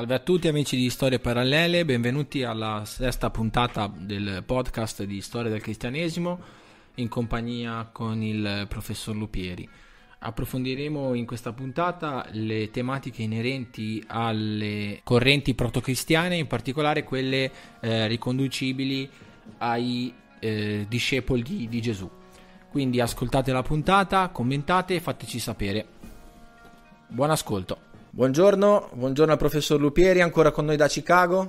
Salve a tutti amici di Storie Parallele, benvenuti alla sesta puntata del podcast di Storia del Cristianesimo in compagnia con il professor Lupieri. Approfondiremo in questa puntata le tematiche inerenti alle correnti protocristiane, in particolare quelle eh, riconducibili ai eh, discepoli di, di Gesù. Quindi ascoltate la puntata, commentate e fateci sapere. Buon ascolto. Buongiorno, buongiorno al professor Lupieri, ancora con noi da Chicago.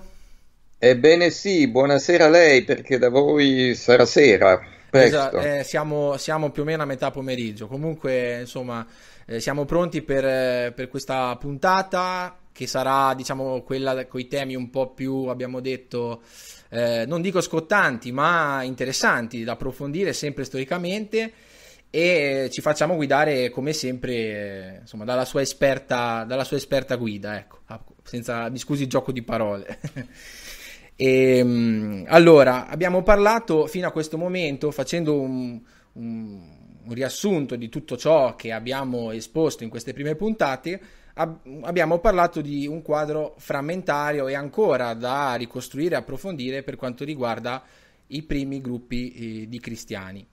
Ebbene sì, buonasera a lei perché da voi sarà sera. Esatto, eh, siamo, siamo, più o meno a metà pomeriggio. Comunque, insomma, eh, siamo pronti per, eh, per, questa puntata che sarà, diciamo, quella con i temi un po' più, abbiamo detto, eh, non dico scottanti, ma interessanti da approfondire sempre storicamente e ci facciamo guidare come sempre insomma, dalla, sua esperta, dalla sua esperta guida, ecco, senza, mi scusi il gioco di parole. e, ehm, allora, abbiamo parlato fino a questo momento facendo un, un, un, riassunto di tutto ciò che abbiamo esposto in queste prime puntate. Ab- abbiamo parlato di un quadro frammentario e ancora da ricostruire e approfondire per quanto riguarda i primi gruppi eh, di cristiani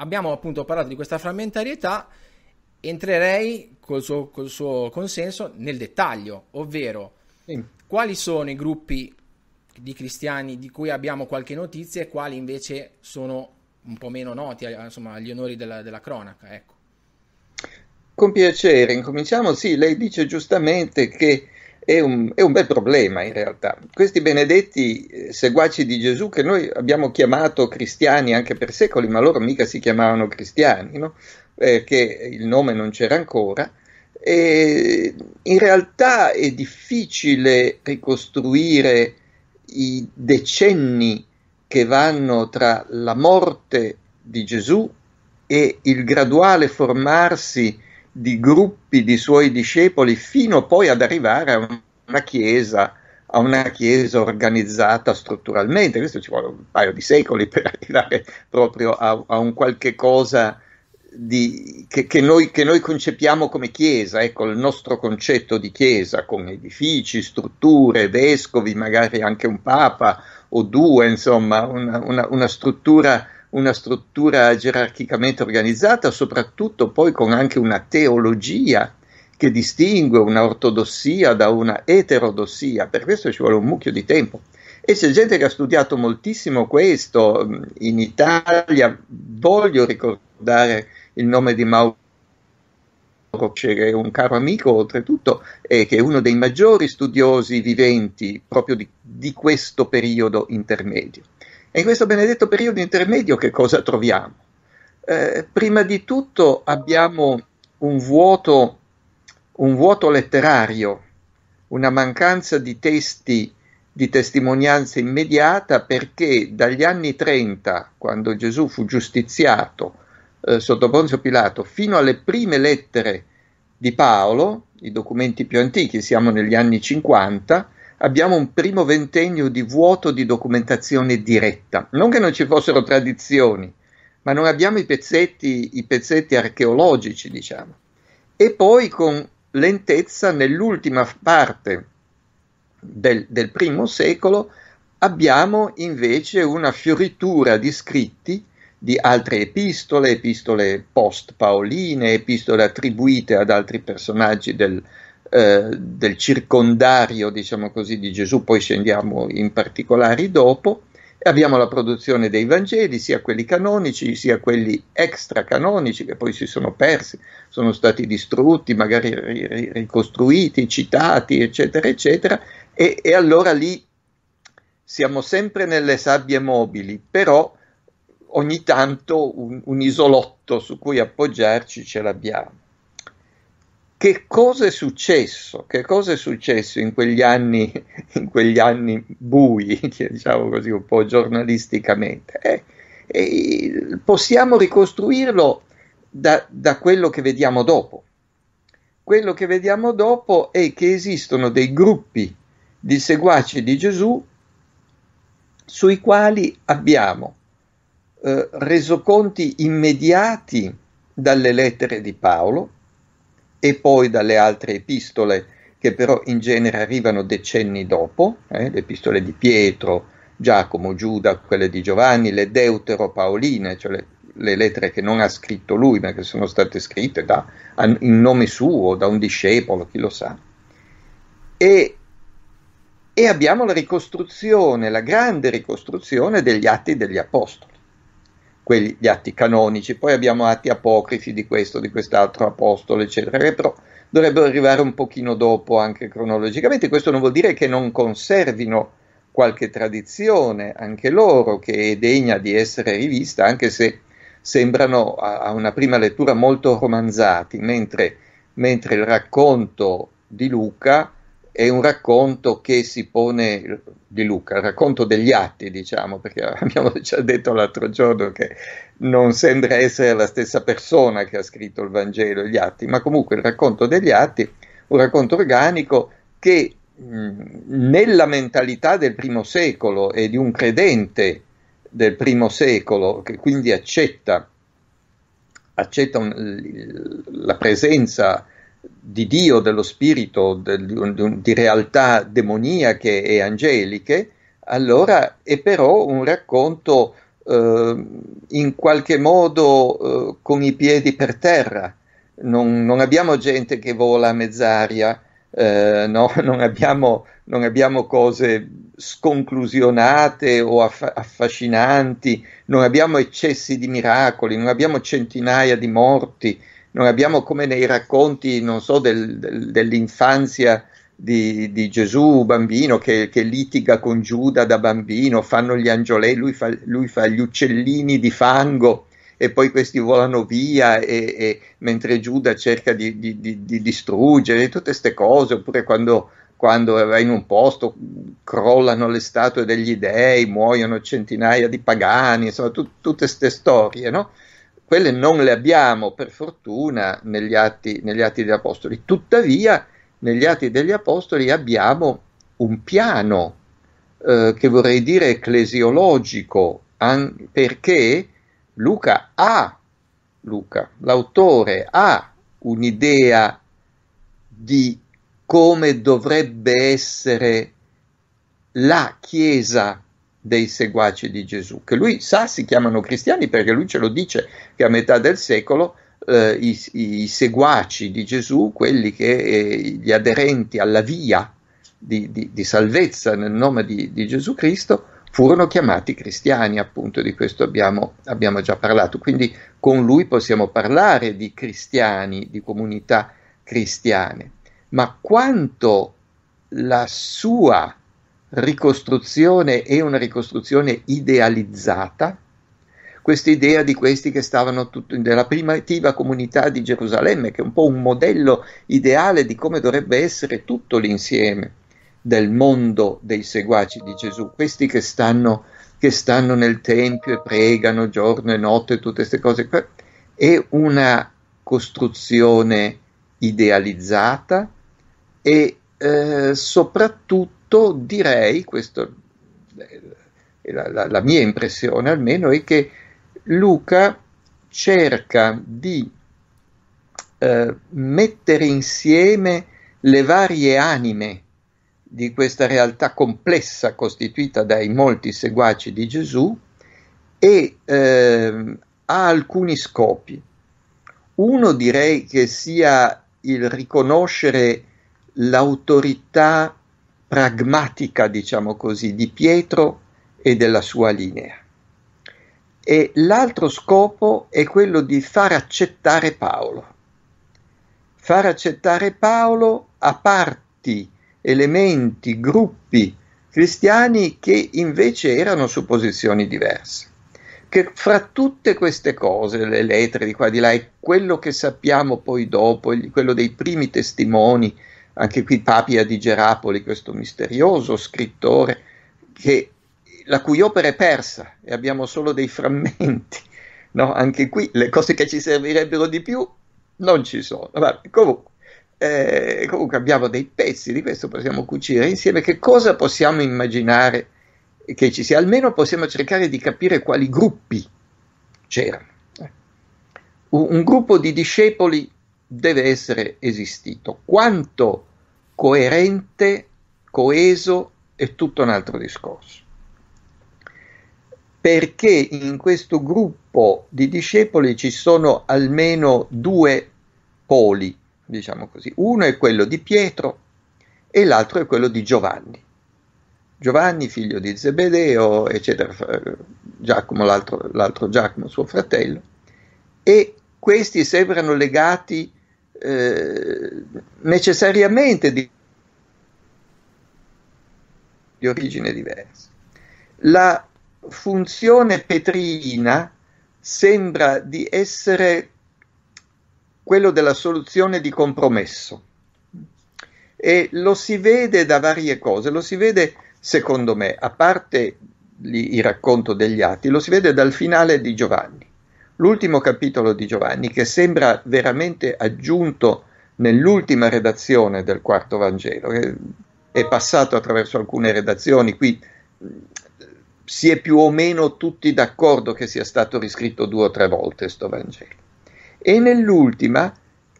abbiamo appunto parlato di questa frammentarietà, entrerei col suo, col suo consenso nel dettaglio, ovvero sì. quali sono i gruppi di cristiani di cui abbiamo qualche notizia e quali invece sono un po' meno noti eh, insomma, agli onori della, della cronaca. Ecco. Con piacere, incominciamo. Sì, lei dice giustamente che è un, è un bel problema in realtà. Questi benedetti eh, seguaci di Gesù che noi abbiamo chiamato cristiani anche per secoli, ma loro mica si chiamavano cristiani, no? perché il nome non c'era ancora. E in realtà è difficile ricostruire i decenni che vanno tra la morte di Gesù e il graduale formarsi di gruppi di suoi discepoli fino poi ad arrivare a una chiesa, a una chiesa organizzata strutturalmente. Questo ci vuole un paio di secoli per arrivare proprio a, a un qualche cosa di, che, che, noi, che, noi, concepiamo come chiesa, ecco il nostro concetto di chiesa con edifici, strutture, vescovi, magari anche un papa o due, insomma, una, una, una struttura una struttura gerarchicamente organizzata, soprattutto poi con anche una teologia che distingue una ortodossia da una eterodossia, per questo ci vuole un mucchio di tempo. E c'è gente che ha studiato moltissimo questo in Italia, voglio ricordare il nome di Mauro che è un caro amico oltretutto, e che è uno dei maggiori studiosi viventi proprio di, di questo periodo intermedio. E in questo benedetto periodo intermedio che cosa troviamo? Eh, prima di tutto abbiamo un vuoto, un vuoto letterario, una mancanza di testi di testimonianza immediata perché dagli anni 30, quando Gesù fu giustiziato eh, sotto Ponzio Pilato, fino alle prime lettere di Paolo, i documenti più antichi, siamo negli anni 50, abbiamo un primo ventennio di vuoto di documentazione diretta. Non che non ci fossero tradizioni, ma non abbiamo i pezzetti, i pezzetti archeologici, diciamo. E poi con lentezza nell'ultima parte del, del primo secolo abbiamo invece una fioritura di scritti di altre epistole, epistole post-paoline, epistole attribuite ad altri personaggi del, eh, del circondario, diciamo così, di Gesù, poi scendiamo in particolari dopo. Abbiamo la produzione dei Vangeli, sia quelli canonici sia quelli extracanonici, che poi si sono persi, sono stati distrutti, magari ricostruiti, citati, eccetera, eccetera. E, e allora lì siamo sempre nelle sabbie mobili, però ogni tanto un, un isolotto su cui appoggiarci ce l'abbiamo che cosa è successo? Che cosa è successo in quegli anni, in quegli anni bui, diciamo così, un po' giornalisticamente? Eh, eh, possiamo ricostruirlo da, da quello che vediamo dopo. Quello che vediamo dopo è che esistono dei gruppi di seguaci di Gesù sui quali abbiamo eh, resoconti immediati dalle lettere di Paolo e poi dalle altre epistole che però in genere arrivano decenni dopo, eh, le epistole di Pietro, Giacomo, Giuda, quelle di Giovanni, le Deutero deuteropaoline, cioè le, le, lettere che non ha scritto lui ma che sono state scritte da, in nome suo, da un discepolo, chi lo sa. E, e abbiamo la ricostruzione, la grande ricostruzione degli atti degli apostoli quelli, gli atti canonici, poi abbiamo atti apocrifi di questo, di quest'altro apostolo, eccetera, che eh, però dovrebbero arrivare un pochino dopo anche cronologicamente. Questo non vuol dire che non conservino qualche tradizione, anche loro, che è degna di essere rivista, anche se sembrano a, a una prima lettura molto romanzati, mentre, mentre il racconto di Luca è un racconto che si pone di Luca, il racconto degli atti, diciamo, perché abbiamo già detto l'altro giorno che non sembra essere la stessa persona che ha scritto il Vangelo e gli atti, ma comunque il racconto degli atti, un racconto organico che mh, mm, nella mentalità del primo secolo e di un credente del primo secolo che quindi accetta, accetta un, la presenza di Dio, dello spirito, del, di realtà demoniache e angeliche, allora è però un racconto eh, in qualche modo eh, con i piedi per terra. Non, non, abbiamo gente che vola a mezz'aria, eh, no? non, abbiamo, non, abbiamo, cose sconclusionate o aff- affascinanti, non abbiamo eccessi di miracoli, non abbiamo centinaia di morti, noi abbiamo come nei racconti, non so, del, del, dell'infanzia di, di, Gesù bambino che, che, litiga con Giuda da bambino, fanno gli angioletti, lui, lui fa, gli uccellini di fango e poi questi volano via e, e mentre Giuda cerca di, di, di distruggere tutte queste cose, oppure quando, quando va in un posto crollano le statue degli dei, muoiono centinaia di pagani, insomma tu, tutte queste storie, no? quelle non le abbiamo per fortuna negli atti, negli atti degli Apostoli, tuttavia negli atti degli Apostoli abbiamo un piano eh, che vorrei dire ecclesiologico, an- perché Luca ha, Luca, l'autore ha un'idea di come dovrebbe essere la Chiesa dei seguaci di Gesù, che lui sa si chiamano cristiani perché lui ce lo dice che a metà del secolo eh, i, i, seguaci di Gesù, quelli che eh, gli aderenti alla via di, di, di salvezza nel nome di, di, Gesù Cristo, furono chiamati cristiani, appunto di questo abbiamo, abbiamo già parlato. Quindi con lui possiamo parlare di cristiani, di comunità cristiane, ma quanto la sua ricostruzione e una ricostruzione idealizzata, questa idea di questi che stavano tutto, della primitiva comunità di Gerusalemme, che è un po' un modello ideale di come dovrebbe essere tutto l'insieme del mondo dei seguaci di Gesù, questi che stanno, che stanno nel Tempio e pregano giorno e notte, tutte queste cose, è una costruzione idealizzata e eh, soprattutto direi, questa è la, la, la mia impressione almeno, è che Luca cerca di eh, mettere insieme le varie anime di questa realtà complessa costituita dai molti seguaci di Gesù e eh, ha alcuni scopi. Uno direi che sia il riconoscere l'autorità pragmatica, diciamo così, di Pietro e della sua linea. E l'altro scopo è quello di far accettare Paolo, far accettare Paolo a parti, elementi, gruppi cristiani che invece erano su posizioni diverse. Che fra tutte queste cose, le lettere di qua e di là, e quello che sappiamo poi dopo, quello dei primi testimoni, anche qui Papia di Gerapoli, questo misterioso scrittore che, la cui opera è persa e abbiamo solo dei frammenti. No? Anche qui le cose che ci servirebbero di più non ci sono. Vabbè, comunque, eh, comunque abbiamo dei pezzi di questo, possiamo cucire insieme. Che cosa possiamo immaginare che ci sia? Almeno possiamo cercare di capire quali gruppi c'erano. Un, un gruppo di discepoli deve essere esistito. Quanto coerente, coeso è tutto un altro discorso. Perché in questo gruppo di discepoli ci sono almeno due poli, diciamo così. Uno è quello di Pietro e l'altro è quello di Giovanni. Giovanni, figlio di Zebedeo, eccetera, eh, Giacomo, l'altro, l'altro Giacomo, suo fratello, e questi sembrano legati a eh, necessariamente di, di origine diversa. La funzione petrina sembra di essere quello della soluzione di compromesso e lo si vede da varie cose, lo si vede secondo me, a parte il racconto degli atti, lo si vede dal finale di Giovanni. L'ultimo capitolo di Giovanni, che sembra veramente aggiunto nell'ultima redazione del quarto Vangelo, che è passato attraverso alcune redazioni, qui si è più o meno tutti d'accordo che sia stato riscritto due o tre volte questo Vangelo. E nell'ultima,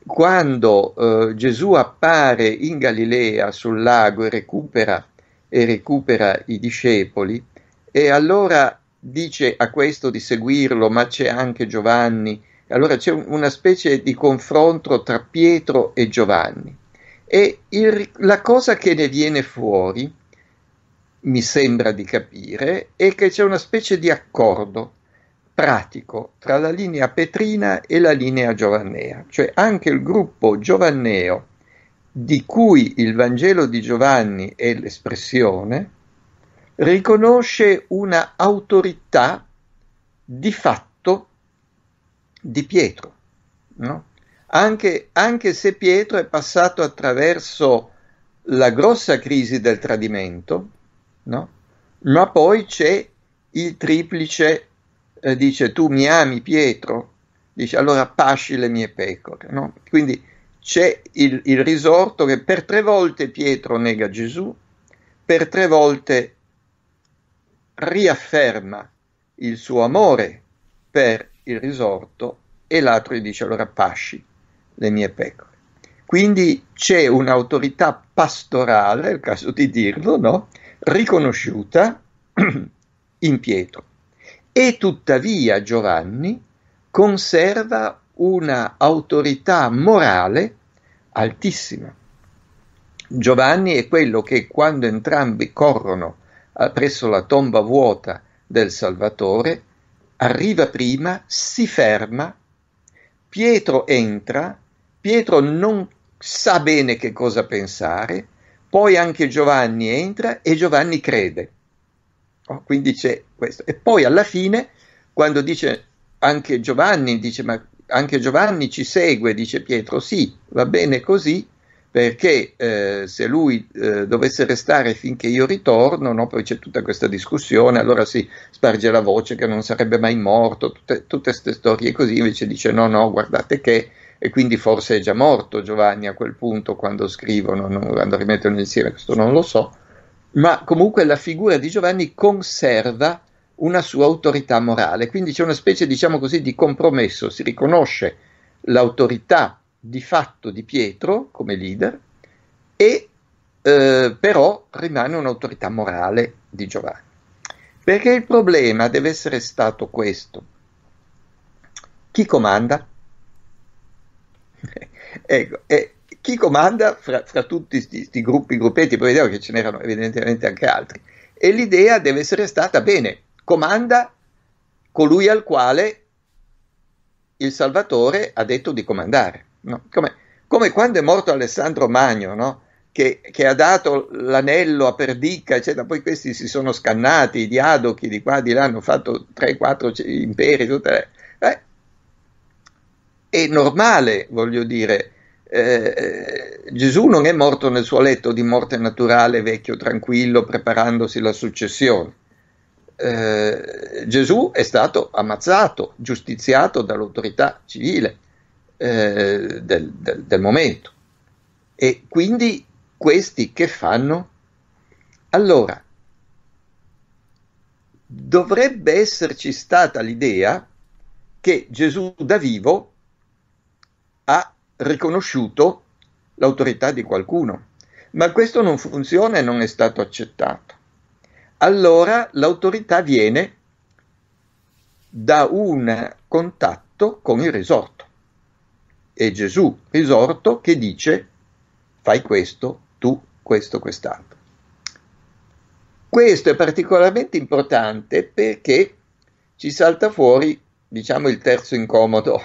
quando eh, Gesù appare in Galilea sul lago e recupera, e recupera i discepoli, e allora dice a questo di seguirlo, ma c'è anche Giovanni. Allora c'è una specie di confronto tra Pietro e Giovanni. E il, la cosa che ne viene fuori, mi sembra di capire, è che c'è una specie di accordo pratico tra la linea petrina e la linea giovannea, cioè anche il gruppo giovanneo di cui il Vangelo di Giovanni è l'espressione, riconosce una autorità di fatto di Pietro, no? anche, anche se Pietro è passato attraverso la grossa crisi del tradimento, no? ma poi c'è il triplice, eh, dice tu mi ami Pietro, dice allora pasci le mie pecore. No? Quindi c'è il, il risorto che per tre volte Pietro nega Gesù, per tre volte riafferma il suo amore per il risorto e l'altro gli dice allora pasci le mie pecore. Quindi c'è un'autorità pastorale, è il caso di dirlo, no? riconosciuta in Pietro. E tuttavia Giovanni conserva una autorità morale altissima. Giovanni è quello che quando entrambi corrono presso la tomba vuota del Salvatore, arriva prima, si ferma, Pietro entra, Pietro non sa bene che cosa pensare, poi anche Giovanni entra e Giovanni crede. Oh, quindi c'è questo. E poi alla fine, quando dice anche Giovanni, dice ma anche Giovanni ci segue, dice Pietro, sì, va bene così, perché eh, se lui eh, dovesse restare finché io ritorno, no? poi c'è tutta questa discussione, allora si sparge la voce che non sarebbe mai morto, tutte queste storie così, invece dice no, no, guardate che, e quindi forse è già morto Giovanni a quel punto quando scrivono, non, quando rimettono insieme, questo non lo so, ma comunque la figura di Giovanni conserva una sua autorità morale, quindi c'è una specie, diciamo così, di compromesso, si riconosce l'autorità di fatto di Pietro come leader e eh, però rimane un'autorità morale di Giovanni. Perché il problema deve essere stato questo. Chi comanda? ecco, eh, chi comanda fra, fra tutti questi gruppi, gruppetti, poi vediamo che ce n'erano evidentemente anche altri. E l'idea deve essere stata, bene, comanda colui al quale il Salvatore ha detto di comandare. No? Come, come, quando è morto Alessandro Magno, no? che, che, ha dato l'anello a Perdicca, eccetera. poi questi si sono scannati, i diadochi di qua, di là, hanno fatto 3-4 imperi, tutte le... Eh. è normale, voglio dire, eh, Gesù non è morto nel suo letto di morte naturale, vecchio, tranquillo, preparandosi la successione. Eh, Gesù è stato ammazzato, giustiziato dall'autorità civile eh, del, del, del momento. E quindi questi che fanno? Allora, dovrebbe esserci stata l'idea che Gesù da vivo ha riconosciuto l'autorità di qualcuno, ma questo non funziona e non è stato accettato. Allora l'autorità viene da un contatto con il risorto è Gesù risorto che dice fai questo, tu questo, quest'altro. Questo è particolarmente importante perché ci salta fuori, diciamo, il terzo incomodo,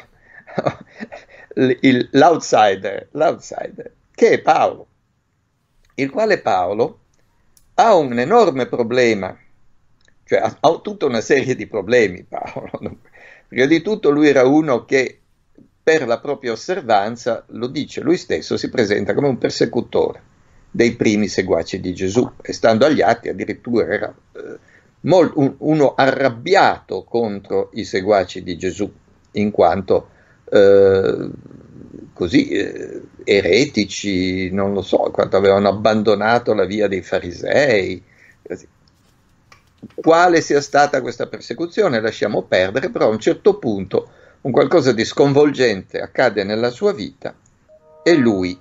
il, l'outsider, l'outsider, che è Paolo, il quale Paolo ha un enorme problema, cioè ha, ha tutta una serie di problemi Paolo. Prima di tutto lui era uno che per la propria osservanza, lo dice lui stesso, si presenta come un persecutore dei primi seguaci di Gesù e stando agli atti addirittura era eh, mol, un, uno arrabbiato contro i seguaci di Gesù in quanto eh, così eh, eretici, non lo so, quanto avevano abbandonato la via dei farisei. Quale sia stata questa persecuzione lasciamo perdere, però a un certo punto un qualcosa di sconvolgente accade nella sua vita e lui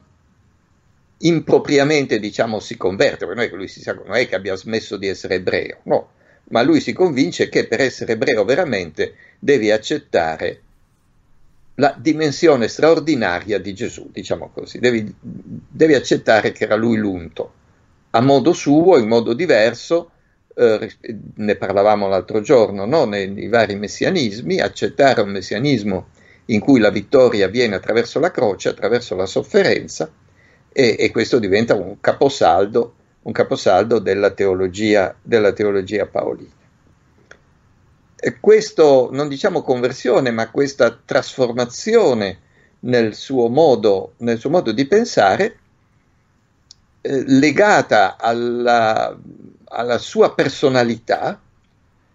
impropriamente diciamo si converte, perché noi, sa, non è che abbia smesso di essere ebreo, no, ma lui si convince che per essere ebreo veramente devi accettare la dimensione straordinaria di Gesù, diciamo così, devi, devi accettare che era lui l'unto, a modo suo, in modo diverso, eh, ne parlavamo l'altro giorno, no? nei, nei vari messianismi, accettare un messianismo in cui la vittoria viene attraverso la croce, attraverso la sofferenza, e, e questo diventa un caposaldo, un caposaldo della, teologia, della teologia paolina. E questo, non diciamo conversione, ma questa trasformazione nel suo modo, nel suo modo di pensare, eh, legata alla alla sua personalità,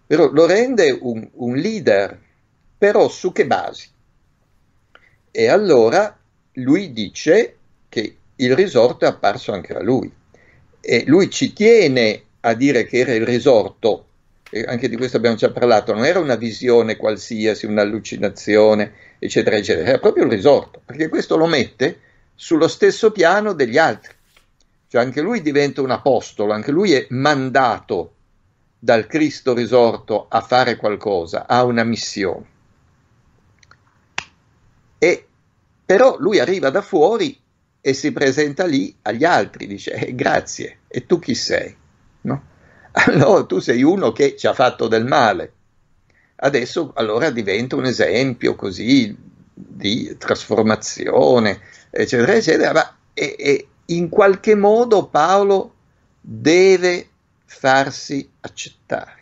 però lo rende un, un leader, però su che basi? E allora lui dice che il risorto è apparso anche a lui e lui ci tiene a dire che era il risorto, e anche di questo abbiamo già parlato, non era una visione qualsiasi, un'allucinazione, eccetera, eccetera, era proprio il risorto, perché questo lo mette sullo stesso piano degli altri. Cioè anche lui diventa un apostolo, anche lui è mandato dal Cristo risorto a fare qualcosa, ha una missione. E però lui arriva da fuori e si presenta lì agli altri, dice eh, grazie, e tu chi sei? No? Allora tu sei uno che ci ha fatto del male. Adesso allora diventa un esempio così di trasformazione, eccetera, eccetera, ma è, e, in qualche modo Paolo deve farsi accettare.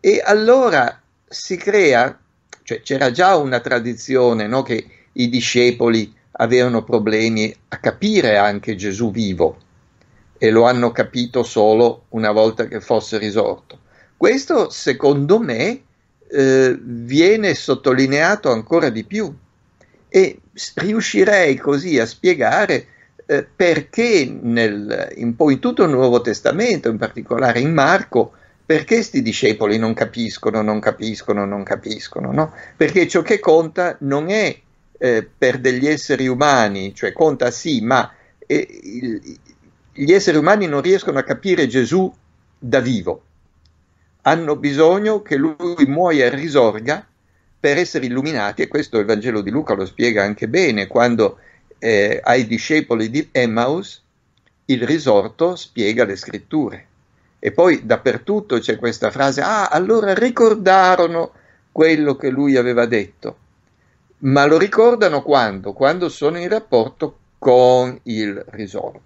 E allora si crea, cioè c'era già una tradizione no, che i discepoli avevano problemi a capire anche Gesù vivo e lo hanno capito solo una volta che fosse risorto. Questo secondo me eh, viene sottolineato ancora di più e riuscirei così a spiegare eh, perché nel, in, in tutto il Nuovo Testamento, in particolare in Marco, perché questi discepoli non capiscono, non capiscono, non capiscono, no? Perché ciò che conta non è eh, per degli esseri umani, cioè conta sì, ma eh, il, gli esseri umani non riescono a capire Gesù da vivo, hanno bisogno che lui muoia e risorga per essere illuminati e questo il Vangelo di Luca lo spiega anche bene quando eh, ai discepoli di Emmaus il risorto spiega le scritture. E poi dappertutto c'è questa frase, ah, allora ricordarono quello che lui aveva detto. Ma lo ricordano quando? Quando sono in rapporto con il risorto.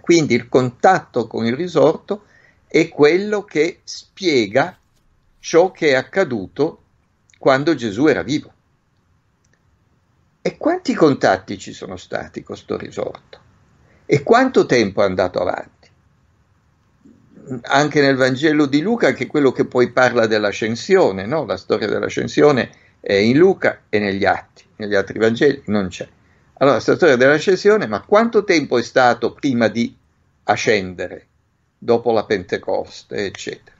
Quindi il contatto con il risorto è quello che spiega ciò che è accaduto quando Gesù era vivo. E quanti contatti ci sono stati con questo risorto? E quanto tempo è andato avanti? Anche nel Vangelo di Luca, che è quello che poi parla dell'ascensione, no? la storia dell'ascensione è in Luca e negli Atti, negli altri Vangeli non c'è. Allora, questa storia dell'ascensione, ma quanto tempo è stato prima di ascendere, dopo la Pentecoste, eccetera?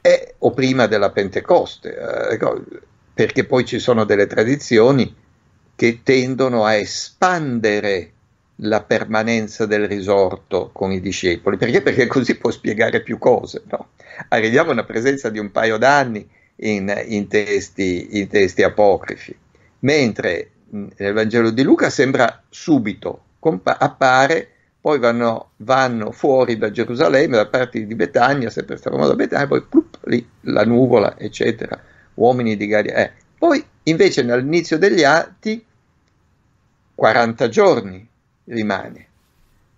E, eh, o prima della Pentecoste? Eh, ecco, perché poi ci sono delle tradizioni che tendono a espandere la permanenza del risorto con i discepoli, perché? perché così può spiegare più cose. No? Arriviamo una presenza di un paio d'anni in, in, testi, in testi apocrifi, mentre nel Vangelo di Luca sembra subito, compa- appare, poi vanno, vanno, fuori da Gerusalemme, da parte di Betania, sempre stavamo da Betagna, poi plup, lì la nuvola, eccetera uomini di Galilea. Eh. Poi invece all'inizio degli Atti 40 giorni rimane,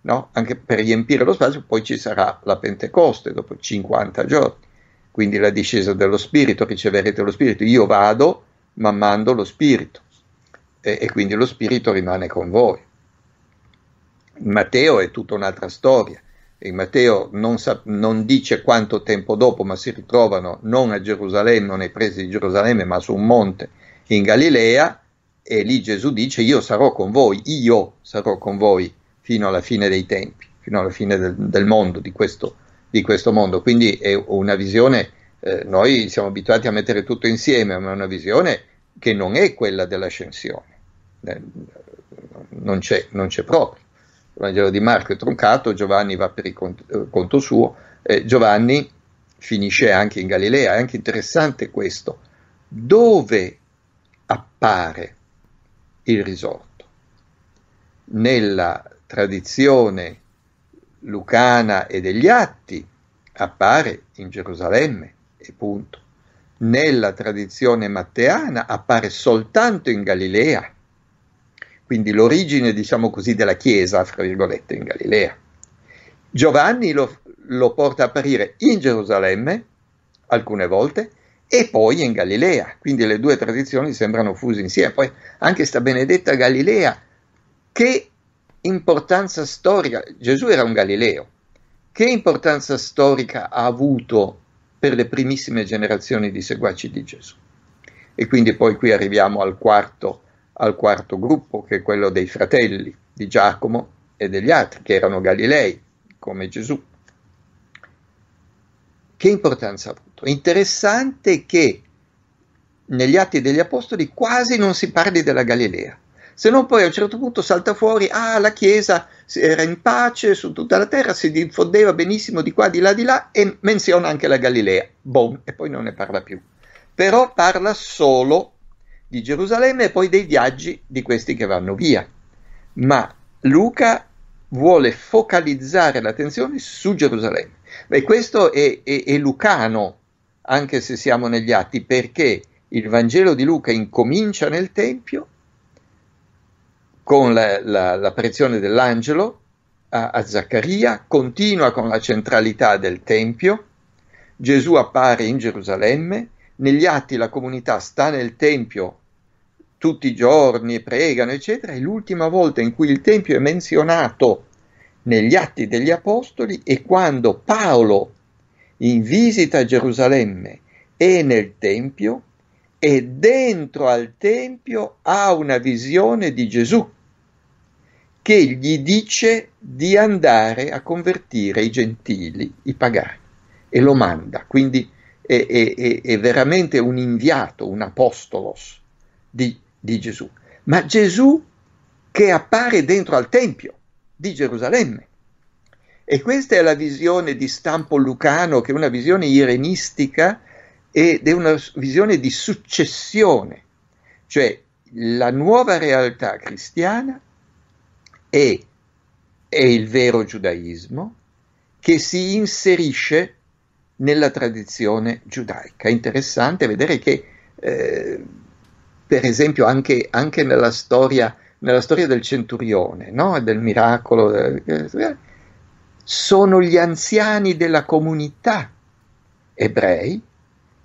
no? anche per riempire lo spazio, poi ci sarà la Pentecoste dopo 50 giorni, quindi la discesa dello Spirito, riceverete lo Spirito, io vado ma mando lo Spirito e, e quindi lo Spirito rimane con voi. Matteo è tutta un'altra storia, in Matteo non, sa, non, dice quanto tempo dopo, ma si ritrovano non a Gerusalemme, non ai presi di Gerusalemme, ma su un monte in Galilea, e lì Gesù dice io sarò con voi, io sarò con voi fino alla fine dei tempi, fino alla fine del, del mondo, di questo, di questo, mondo. Quindi è una visione, eh, noi siamo abituati a mettere tutto insieme, ma è una visione che non è quella dell'ascensione, eh, non, c'è, non c'è proprio. Vangelo di Marco è troncato, Giovanni va per il conto, eh, conto suo, eh, Giovanni finisce anche in Galilea, è anche interessante questo, dove appare il risorto? Nella tradizione lucana e degli atti appare in Gerusalemme e punto. Nella tradizione matteana appare soltanto in Galilea quindi l'origine, diciamo così, della Chiesa, fra virgolette, in Galilea. Giovanni lo, lo porta a apparire in Gerusalemme alcune volte e poi in Galilea, quindi le due tradizioni sembrano fuse insieme. Poi anche sta benedetta Galilea, che importanza storica, Gesù era un Galileo, che importanza storica ha avuto per le primissime generazioni di seguaci di Gesù? E quindi poi qui arriviamo al quarto al quarto gruppo, che è quello dei fratelli di Giacomo e degli altri, che erano Galilei, come Gesù. Che importanza ha avuto? Interessante che negli Atti degli Apostoli quasi non si parli della Galilea, se non poi a un certo punto salta fuori, ah, la Chiesa era in pace su tutta la terra, si diffondeva benissimo di qua, di là, di là, e menziona anche la Galilea, boom, e poi non ne parla più. Però parla solo di di Gerusalemme e poi dei viaggi di questi che vanno via. Ma Luca vuole focalizzare l'attenzione su Gerusalemme. E questo è, è, è lucano, anche se siamo negli atti, perché il Vangelo di Luca incomincia nel Tempio con la, l'apparizione dell'angelo a, a Zaccaria, continua con la centralità del Tempio, Gesù appare in Gerusalemme, negli atti la comunità sta nel Tempio tutti i giorni e pregano, eccetera, e l'ultima volta in cui il Tempio è menzionato negli atti degli Apostoli è quando Paolo in visita a Gerusalemme è nel Tempio e dentro al Tempio ha una visione di Gesù che gli dice di andare a convertire i gentili, i pagani, e lo manda. Quindi è, è, è veramente un inviato, un apostolos di, di Gesù, ma Gesù che appare dentro al Tempio di Gerusalemme. E questa è la visione di stampo lucano, che è una visione irenistica ed è una visione di successione, cioè la nuova realtà cristiana è, è il vero giudaismo che si inserisce nella tradizione giudaica. È interessante vedere che, eh, per esempio, anche, anche nella, storia, nella, storia, del centurione, no? del miracolo, eh, sono gli anziani della comunità ebrei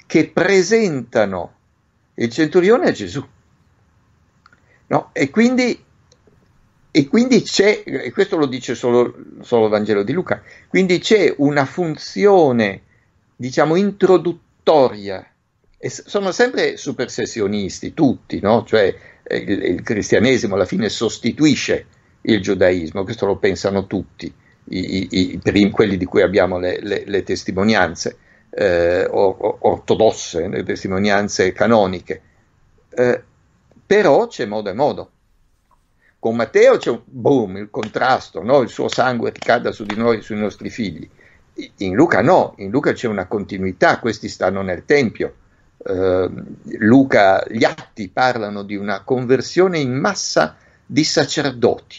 che presentano il centurione a Gesù. No? E, quindi, e, quindi, c'è, e questo lo dice solo, solo il Vangelo di Luca, quindi c'è una funzione diciamo, introduttoria. E sono sempre supersessionisti tutti, no? cioè eh, il, il, cristianesimo alla fine sostituisce il giudaismo, questo lo pensano tutti, i, i, i quelli di cui abbiamo le, le, le testimonianze eh, or, ortodosse, le testimonianze canoniche. Eh, però c'è modo e modo. Con Matteo c'è un boom, il contrasto, no? il suo sangue che cada su di noi, sui nostri figli. In Luca no, in Luca c'è una continuità, questi stanno nel Tempio. Eh, Luca, gli atti parlano di una conversione in massa di sacerdoti,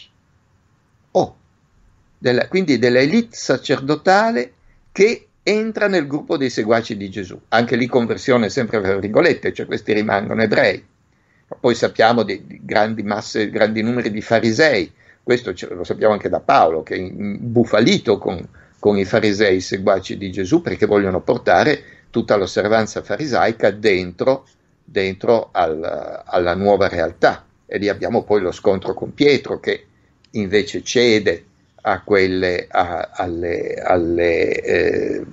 oh, della, quindi dell'elite sacerdotale che entra nel gruppo dei seguaci di Gesù. Anche lì conversione sempre tra virgolette, cioè questi rimangono ebrei. Poi sappiamo di, di grandi masse, grandi numeri di farisei, questo ce, lo sappiamo anche da Paolo, che è imbufalito con con i farisei seguaci di Gesù perché vogliono portare tutta l'osservanza farisaica dentro, dentro al, alla nuova realtà. E lì abbiamo poi lo scontro con Pietro che invece cede a quelle, a, alle, alle, eh,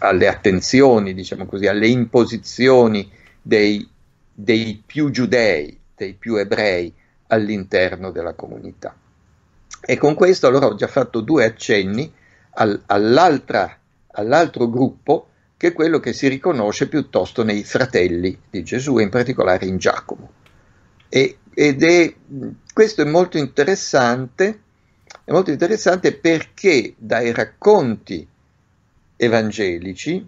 alle, attenzioni, diciamo così, alle imposizioni dei, dei più giudei, dei più ebrei all'interno della comunità. E con questo allora ho già fatto due accenni al, all'altro gruppo che è quello che si riconosce piuttosto nei fratelli di Gesù, in particolare in Giacomo. E, ed è, questo è molto interessante, è molto interessante perché dai racconti evangelici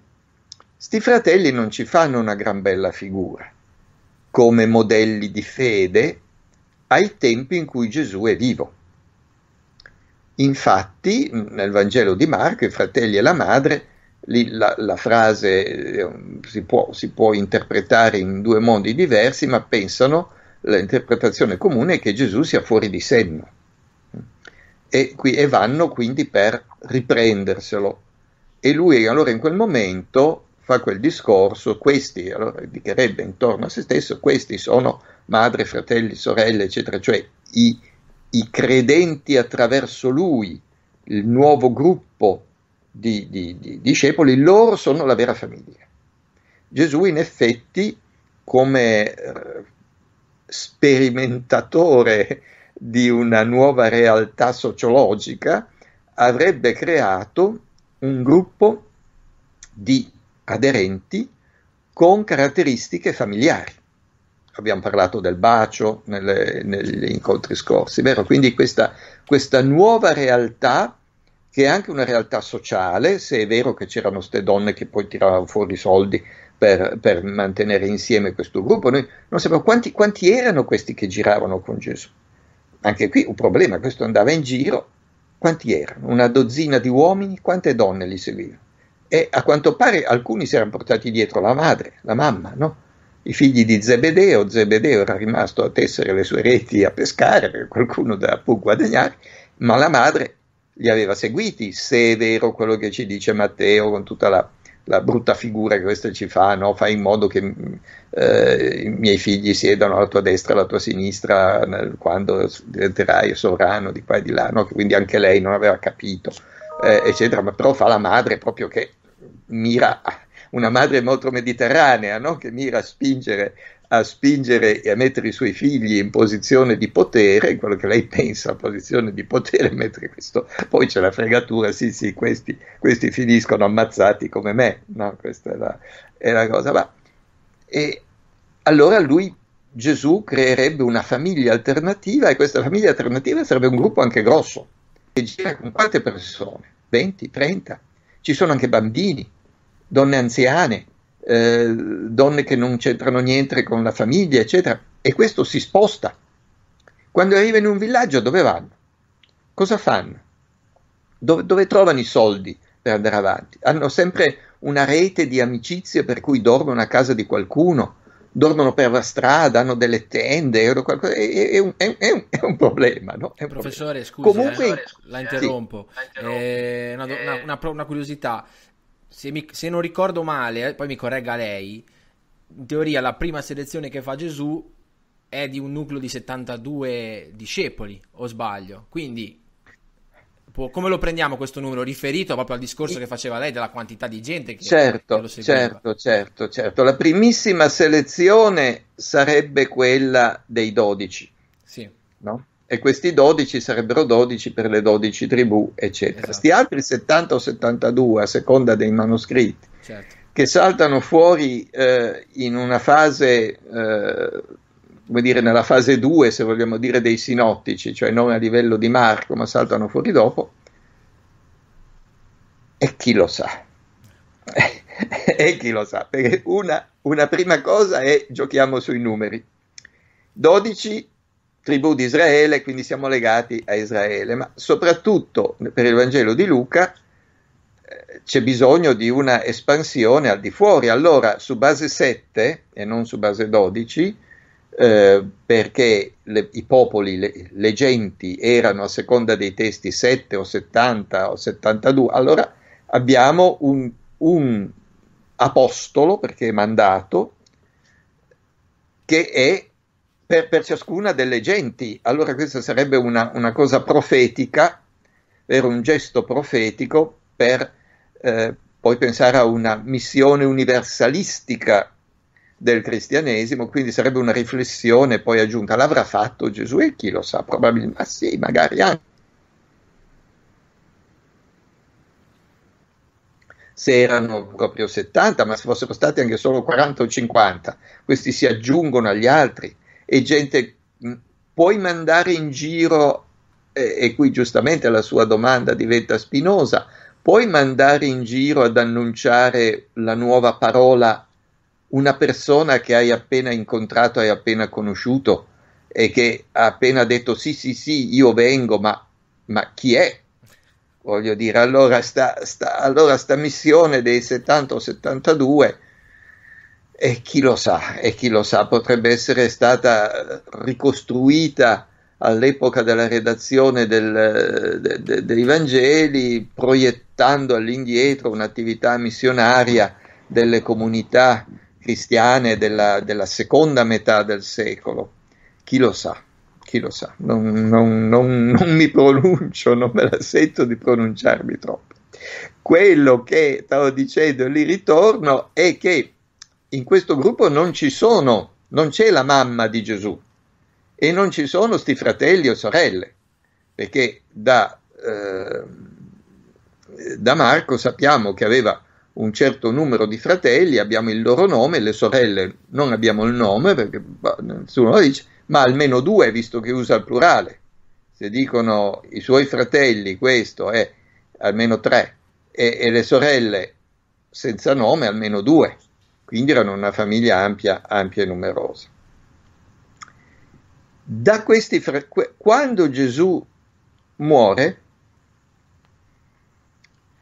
sti fratelli non ci fanno una gran bella figura come modelli di fede ai tempi in cui Gesù è vivo. Infatti, nel Vangelo di Marco, i fratelli e la madre, lì la, la frase eh, um, si può, si può interpretare in due modi diversi, ma pensano l'interpretazione comune è che Gesù sia fuori di senno e, qui, e vanno quindi per riprenderselo. E lui allora in quel momento fa quel discorso, questi, allora dichiarebbe intorno a se stesso, questi sono madre, fratelli, sorelle, eccetera, cioè i i credenti attraverso lui, il nuovo gruppo di, di, di, discepoli, loro sono la vera famiglia. Gesù in effetti, come eh, sperimentatore di una nuova realtà sociologica, avrebbe creato un gruppo di aderenti con caratteristiche familiari abbiamo parlato del bacio nelle, negli incontri scorsi, vero? Quindi questa, questa nuova realtà che è anche una realtà sociale, se è vero che c'erano queste donne che poi tiravano fuori i soldi per, per, mantenere insieme questo gruppo, noi non sappiamo quanti, quanti erano questi che giravano con Gesù. Anche qui un problema, questo andava in giro, quanti erano? Una dozzina di uomini, quante donne li seguivano? E a quanto pare alcuni si erano portati dietro la madre, la mamma, no? i figli di Zebedeo. Zebedeo era rimasto a tessere le sue reti a pescare qualcuno da pur guadagnare, ma la madre li aveva seguiti, se è vero quello che ci dice Matteo con tutta la, la brutta figura che questo ci fa, no? fai in modo che eh, i miei figli siedano alla tua destra, alla tua sinistra, quando diventerai sovrano di qua e di là, no? quindi anche lei non aveva capito, eh, eccetera, ma però fa la madre proprio che mira a, una madre molto mediterranea no? che mira a spingere, a spingere e a mettere i suoi figli in posizione di potere, quello che lei pensa, posizione di potere, mentre questo, poi c'è la fregatura, sì sì, questi, questi finiscono ammazzati come me, no? questa è la, è la cosa. Va. E allora lui Gesù creerebbe una famiglia alternativa e questa famiglia alternativa sarebbe un gruppo anche grosso, che gira con quante persone? 20, 30, ci sono anche bambini, donne anziane, eh, donne che non c'entrano niente con la famiglia, eccetera. E questo si sposta. Quando arriva in un villaggio dove vanno? Cosa fanno? Dove, dove trovano i soldi per andare avanti? Hanno sempre una rete di amicizie per cui dormono a casa di qualcuno, dormono per la strada, hanno delle tende, è, un, è, è un, è un problema. No? Un Professore, problema. scusa, Comunque, eh, la interrompo. Sì, la interrompo. Eh, una, una, una, curiosità, se, mi, se non ricordo male, eh, poi mi corregga lei, in teoria la prima selezione che fa Gesù è di un nucleo di 72 discepoli, o sbaglio. Quindi come lo prendiamo questo numero? Riferito proprio al discorso che faceva lei della quantità di gente che, certo, che lo seguiva. Certo, certo, certo. La primissima selezione sarebbe quella dei 12. Sì. No? e questi 12 sarebbero 12 per le 12 tribù, eccetera. Esatto. Sti altri 70 o 72, a seconda dei manoscritti, certo. che saltano fuori eh, in una fase, eh, come dire, nella fase 2, se vogliamo dire, dei sinottici, cioè non a livello di Marco, ma saltano fuori dopo, e chi lo sa? e chi lo sa? Perché una, una prima cosa è giochiamo sui numeri. 12 tribù di Israele, quindi siamo legati a Israele, ma soprattutto per il Vangelo di Luca eh, c'è bisogno di una espansione al di fuori. Allora, su base 7 e non su base 12, eh, perché le, i popoli, le, le, genti erano a seconda dei testi 7 o 70 o 72, allora abbiamo un, un apostolo, perché è mandato, che è per, per, ciascuna delle genti. Allora questa sarebbe una, una cosa profetica, era un gesto profetico per eh, poi pensare a una missione universalistica del cristianesimo, quindi sarebbe una riflessione poi aggiunta. L'avrà fatto Gesù e chi lo sa, probabilmente, ma sì, magari anche. se erano proprio 70, ma se fossero stati anche solo 40 o 50, questi si aggiungono agli altri e gente mm, puoi mandare in giro e, e qui giustamente la sua domanda diventa spinosa puoi mandare in giro ad annunciare la nuova parola una persona che hai appena incontrato hai appena conosciuto e che ha appena detto sì sì sì io vengo ma, ma chi è voglio dire, allora sta, sta, allora sta missione dei 70 o 72 e chi lo sa, e chi lo sa, potrebbe essere stata ricostruita all'epoca della redazione del, de, de, dei Vangeli, proiettando all'indietro un'attività missionaria delle comunità cristiane della, della seconda metà del secolo. Chi lo sa, chi lo sa, non, non, non, non mi pronuncio, non me la sento di pronunciarmi troppo. Quello che stavo dicendo e li ritorno è che in questo gruppo non ci sono, non c'è la mamma di Gesù e non ci sono sti fratelli o sorelle, perché da, eh, da Marco sappiamo che aveva un certo numero di fratelli, abbiamo il loro nome, le sorelle non abbiamo il nome perché boh, nessuno lo dice, ma almeno due visto che usa il plurale. Se dicono i suoi fratelli questo è almeno tre e, e le sorelle senza nome almeno due. Quindi erano una famiglia ampia, ampia e numerosa. Da questi fre- quando Gesù muore,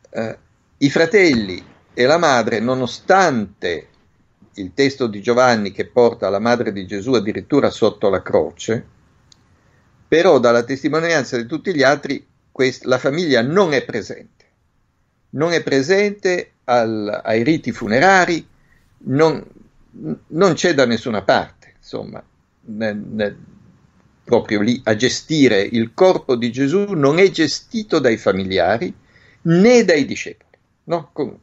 eh, i fratelli e la madre, nonostante il testo di Giovanni che porta la madre di Gesù addirittura sotto la croce, però dalla testimonianza di tutti gli altri quest- la famiglia non è presente, non è presente al- ai riti funerari, non, non c'è da nessuna parte, insomma, ne, ne, proprio lì a gestire il corpo di Gesù non è gestito dai familiari né dai discepoli. No? Comunque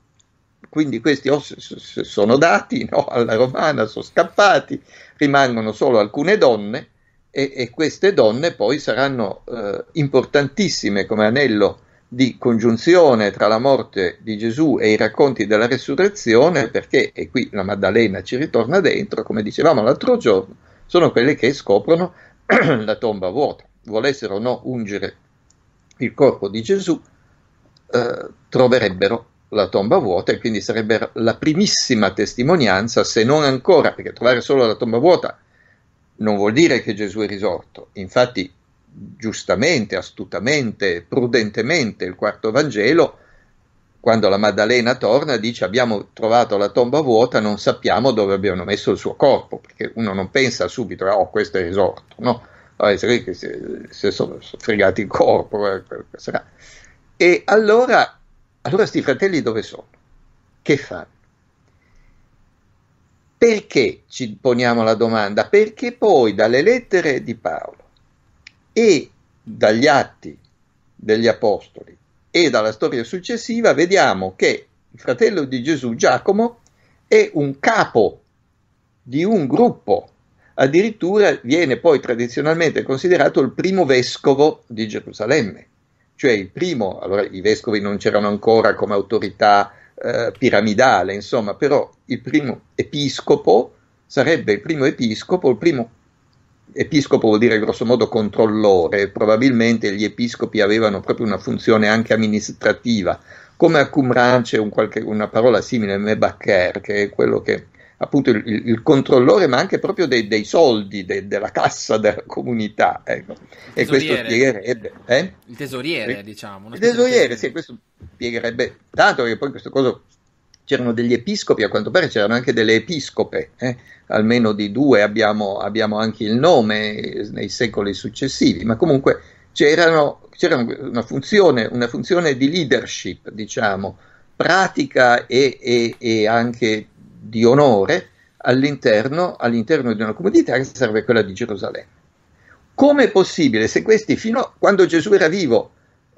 quindi questi sono dati no, alla romana, sono scappati, rimangono solo alcune donne e, e queste donne poi saranno eh, importantissime come anello di congiunzione tra la morte di Gesù e i racconti della resurrezione, perché, e qui la Maddalena ci ritorna dentro, come dicevamo l'altro giorno, sono quelle che scoprono la tomba vuota. Volessero o no ungere il corpo di Gesù, eh, troverebbero la tomba vuota e quindi sarebbe la primissima testimonianza, se non ancora, perché trovare solo la tomba vuota non vuol dire che Gesù è risorto. Infatti giustamente, astutamente, prudentemente il quarto Vangelo, quando la Maddalena torna dice abbiamo trovato la tomba vuota, non sappiamo dove abbiano messo il suo corpo, perché uno non pensa subito, ah, oh questo è risorto, no? Ah, se, se sono, sono fregati il corpo, eh, sarà. E allora, allora sti fratelli dove sono? Che fanno? Perché ci poniamo la domanda? Perché poi dalle lettere di Paolo, e dagli atti degli apostoli e dalla storia successiva vediamo che il fratello di Gesù Giacomo è un capo di un gruppo, addirittura viene poi tradizionalmente considerato il primo vescovo di Gerusalemme, cioè il primo, allora i vescovi non c'erano ancora come autorità eh, piramidale, insomma, però il primo episcopo sarebbe il primo episcopo, il primo episcopo vuol dire grossomodo controllore, probabilmente gli episcopi avevano proprio una funzione anche amministrativa, come a Qumran c'è un qualche, una parola simile, Mebaker, che è quello che appunto il, il controllore, ma anche proprio dei, dei soldi, de, della cassa della comunità. Ecco. E questo spiegherebbe. Eh? Il tesoriere, diciamo. Il tesoriere, tesoriere, sì, questo spiegherebbe. Tanto che poi questo coso c'erano degli episcopi, a quanto pare c'erano anche delle episcope, eh? almeno di due abbiamo, abbiamo, anche il nome eh, nei secoli successivi, ma comunque c'erano, c'era una, funzione, una funzione di leadership, diciamo, pratica e, e, e anche di onore all'interno, all'interno di una comunità che serve quella di Gerusalemme. Come è possibile se questi, fino a quando Gesù era vivo,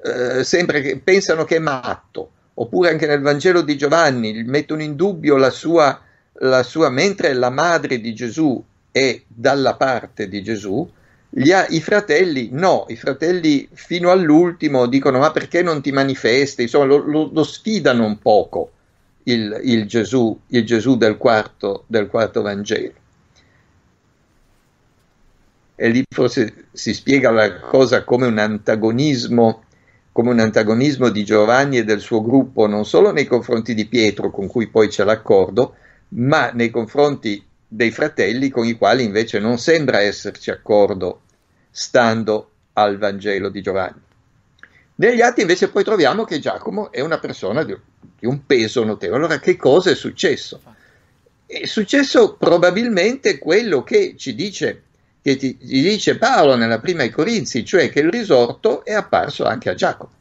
eh, sempre che, pensano che è matto, oppure anche nel Vangelo di Giovanni, mettono in dubbio la sua, la sua mentre la madre di Gesù è dalla parte di Gesù, gli, i fratelli no, i fratelli fino all'ultimo dicono ma perché non ti manifesti, insomma lo, lo, lo sfidano un poco il, il, Gesù, il Gesù del, quarto, del quarto Vangelo. E lì forse si spiega la cosa come un antagonismo come un antagonismo di Giovanni e del suo gruppo non solo nei confronti di Pietro, con cui poi c'è l'accordo, ma nei confronti dei fratelli con i quali invece non sembra esserci accordo, stando al Vangelo di Giovanni. Negli atti invece poi troviamo che Giacomo è una persona di un peso notevole. Allora che cosa è successo? È successo probabilmente quello che ci dice che ti, ti dice Paolo nella prima ai Corinzi, cioè che il risorto è apparso anche a Giacomo.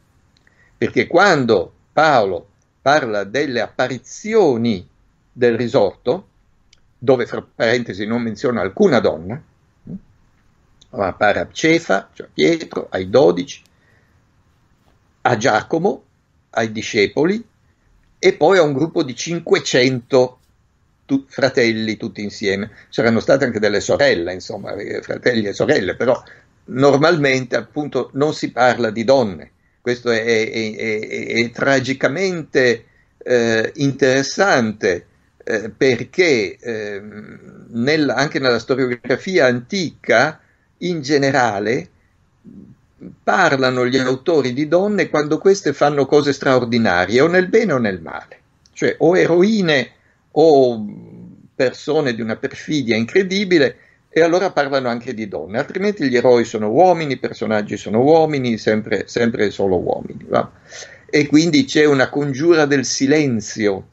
Perché quando Paolo parla delle apparizioni del risorto, dove fra parentesi non menziona alcuna donna, hm, ma appare a Cefa, cioè a Pietro, ai dodici, a Giacomo, ai discepoli e poi a un gruppo di 500 tu- fratelli tutti insieme, c'erano state anche delle sorelle, insomma, eh, fratelli e sorelle, però normalmente appunto non si parla di donne, questo è, è, è, è tragicamente eh, interessante eh, perché eh, nella, anche nella storiografia antica in generale parlano gli autori di donne quando queste fanno cose straordinarie, o nel bene o nel male, cioè o eroine o persone di una perfidia incredibile e allora parlano anche di donne, altrimenti gli eroi sono uomini, i personaggi sono uomini, sempre, sempre solo uomini. Va? E quindi c'è una congiura del silenzio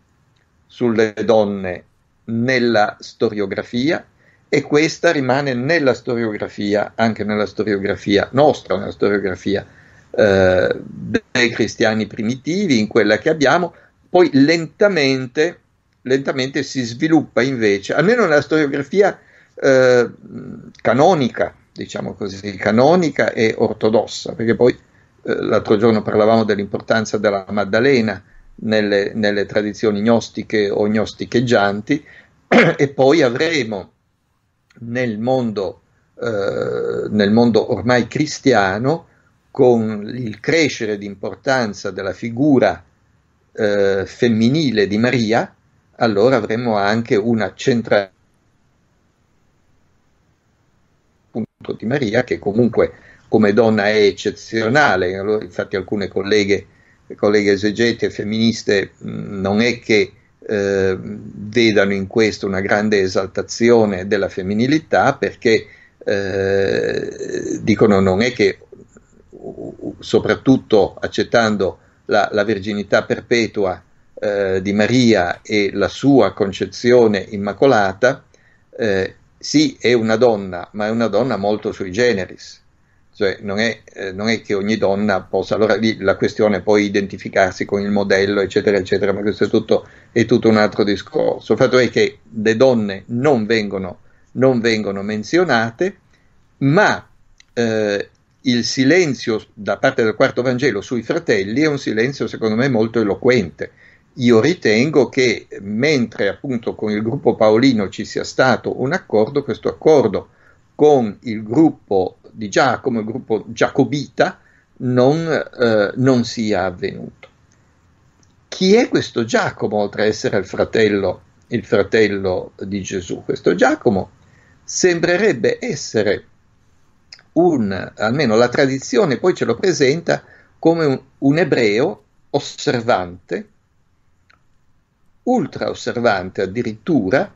sulle donne nella storiografia e questa rimane nella storiografia, anche nella storiografia nostra, nella storiografia eh, dei cristiani primitivi, in quella che abbiamo, poi lentamente lentamente si sviluppa invece, almeno nella storiografia eh, canonica, diciamo così, canonica e ortodossa, perché poi eh, l'altro giorno parlavamo dell'importanza della Maddalena nelle, nelle tradizioni gnostiche o gnosticheggianti, e poi avremo nel mondo, eh, nel mondo ormai cristiano, con il crescere di importanza della figura eh, femminile di Maria, allora avremmo anche una centralità di Maria che comunque come donna è eccezionale, allora, infatti alcune colleghe, colleghe esegete femministe mh, non è che eh, vedano in questo una grande esaltazione della femminilità perché eh, dicono non è che soprattutto accettando la, la virginità perpetua eh, di Maria e la sua concezione immacolata, eh, sì, è una donna, ma è una donna molto sui generis. Cioè, non è, eh, non è, che ogni donna possa, allora lì la questione poi identificarsi con il modello, eccetera, eccetera, ma questo è tutto, è tutto un altro discorso. Il fatto è che le donne non vengono, non vengono menzionate, ma eh, il silenzio da parte del quarto Vangelo sui fratelli è un silenzio, secondo me, molto eloquente, io ritengo che mentre appunto con il gruppo Paolino ci sia stato un accordo, questo accordo con il gruppo di Giacomo, il gruppo giacobita, non, eh, non sia avvenuto. Chi è questo Giacomo oltre a essere il fratello, il fratello di Gesù? Questo Giacomo sembrerebbe essere un, almeno la tradizione poi ce lo presenta come un, un ebreo osservante, ultra osservante addirittura,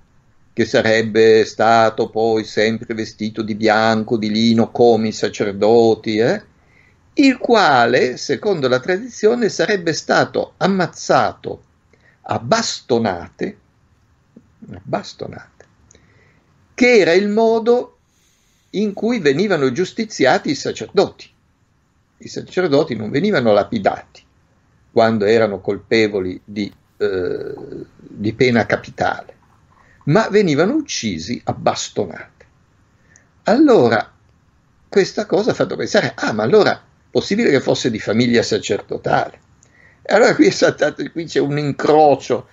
che sarebbe stato poi sempre vestito di bianco, di lino, come i sacerdoti, eh? il quale, secondo la tradizione, sarebbe stato ammazzato a bastonate, a bastonate, che era il modo in cui venivano giustiziati i sacerdoti. I sacerdoti non venivano lapidati quando erano colpevoli di eh, di pena capitale, ma venivano uccisi a bastonate. Allora, questa cosa ha fatto pensare, ah, ma allora possibile che fosse di famiglia sacerdotale. E allora qui, saltato, qui c'è un incrocio,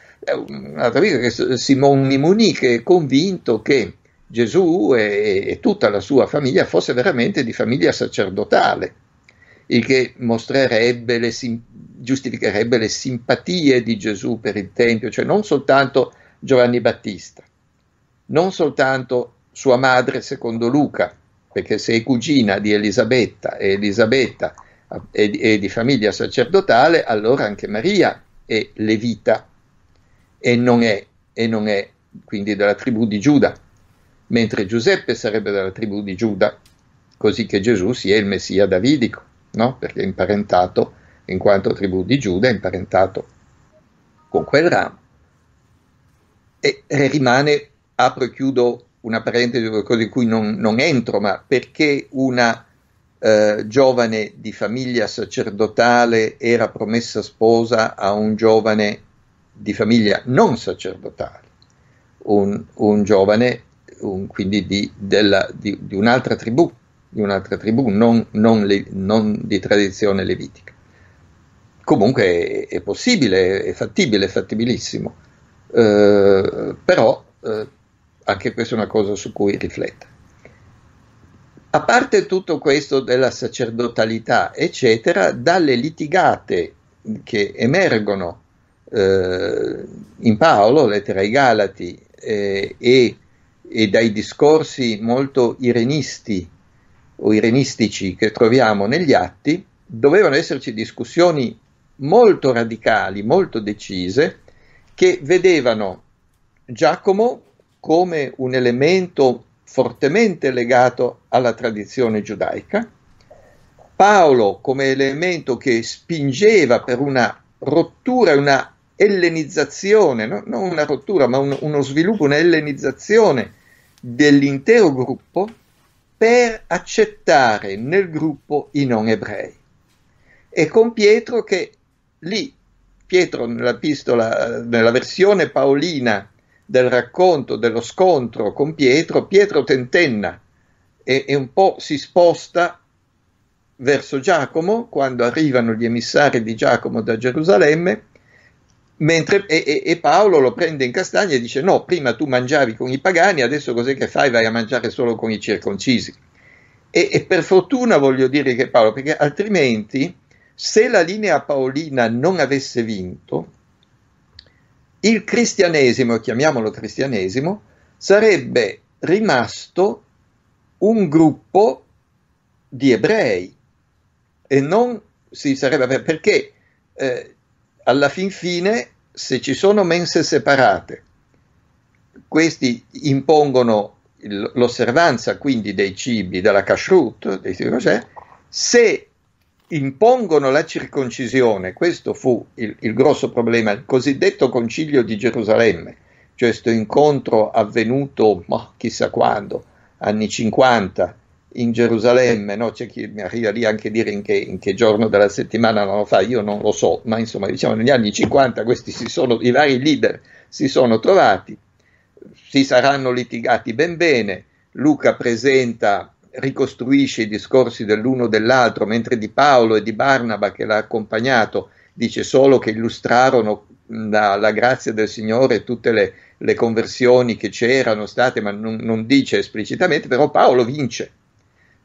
Simone Nimoni che è convinto che Gesù e, e tutta la sua famiglia fosse veramente di famiglia sacerdotale, il che mostrerebbe le simpatie giustificherebbe le simpatie di Gesù per il Tempio, cioè non soltanto Giovanni Battista, non soltanto sua madre secondo Luca, perché se è cugina di Elisabetta e Elisabetta è di famiglia sacerdotale, allora anche Maria è levita e non è, e non è quindi della tribù di Giuda, mentre Giuseppe sarebbe della tribù di Giuda, così che Gesù sia il Messia davidico, no? perché è imparentato in quanto tribù di Giuda è imparentato con quel ramo. E rimane, apro e chiudo una parentesi di cui non, non entro, ma perché una eh, giovane di famiglia sacerdotale era promessa sposa a un giovane di famiglia non sacerdotale, un, un giovane un, quindi di, della, di, di, un'altra tribù, di un'altra tribù non, non, le, non di tradizione levitica comunque è, è possibile, è fattibile, è fattibilissimo, eh, però eh, anche questa è una cosa su cui riflettere. A parte tutto questo della sacerdotalità, eccetera, dalle litigate che emergono eh, in Paolo, lettera ai Galati, eh, e, e, dai discorsi molto irenisti o irenistici che troviamo negli atti, dovevano esserci discussioni molto radicali, molto decise, che vedevano Giacomo come un elemento fortemente legato alla tradizione giudaica, Paolo come elemento che spingeva per una rottura, una ellenizzazione, no? non una rottura, ma un, uno sviluppo, un'ellenizzazione dell'intero gruppo per accettare nel gruppo i non ebrei. E con Pietro che lì Pietro nella, pistola, nella versione paolina del racconto dello scontro con Pietro, Pietro tentenna e, e un po' si sposta verso Giacomo quando arrivano gli emissari di Giacomo da Gerusalemme mentre, e, e, Paolo lo prende in castagna e dice no, prima tu mangiavi con i pagani, adesso cos'è che fai? Vai a mangiare solo con i circoncisi. E, e per fortuna voglio dire che Paolo, perché altrimenti se la linea paolina non avesse vinto, il cristianesimo, chiamiamolo cristianesimo, sarebbe rimasto un gruppo di ebrei e non si sarebbe perché eh, alla fin fine se ci sono mense separate questi impongono l'osservanza quindi dei cibi della kashrut dei, cioè, se impongono la circoncisione, questo fu il, il grosso problema, il cosiddetto concilio di Gerusalemme, cioè questo incontro avvenuto ma, chissà quando, anni 50 in Gerusalemme, no? c'è chi mi arriva lì anche a dire in che, in che, giorno della settimana non lo fa, io non lo so, ma insomma diciamo negli anni 50 questi si sono, i vari leader si sono trovati, si saranno litigati ben bene, Luca presenta ricostruisce i discorsi dell'uno o dell'altro, mentre di Paolo e di Barnaba che l'ha accompagnato dice solo che illustrarono la, la grazia del Signore tutte le, le conversioni che c'erano state, ma non, non, dice esplicitamente, però Paolo vince.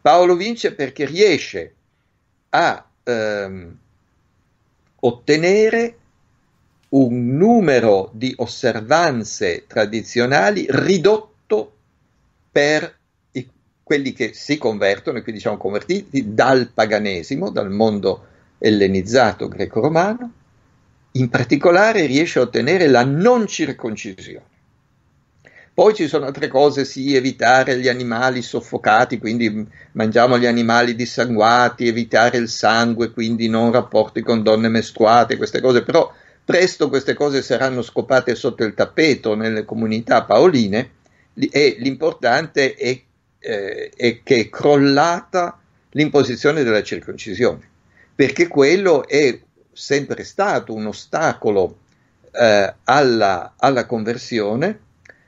Paolo vince perché riesce a ehm, ottenere un numero di osservanze tradizionali ridotto per quelli che si convertono, e qui diciamo convertiti dal paganesimo, dal mondo ellenizzato greco-romano, in particolare riesce a ottenere la non circoncisione. Poi ci sono altre cose, sì, evitare gli animali soffocati, quindi mangiamo gli animali dissanguati, evitare il sangue, quindi non rapporti con donne mestruate, queste cose, però presto queste cose saranno scopate sotto il tappeto nelle comunità paoline e l'importante è eh, è che è crollata l'imposizione della circoncisione, perché quello è sempre stato un ostacolo eh, alla, alla conversione,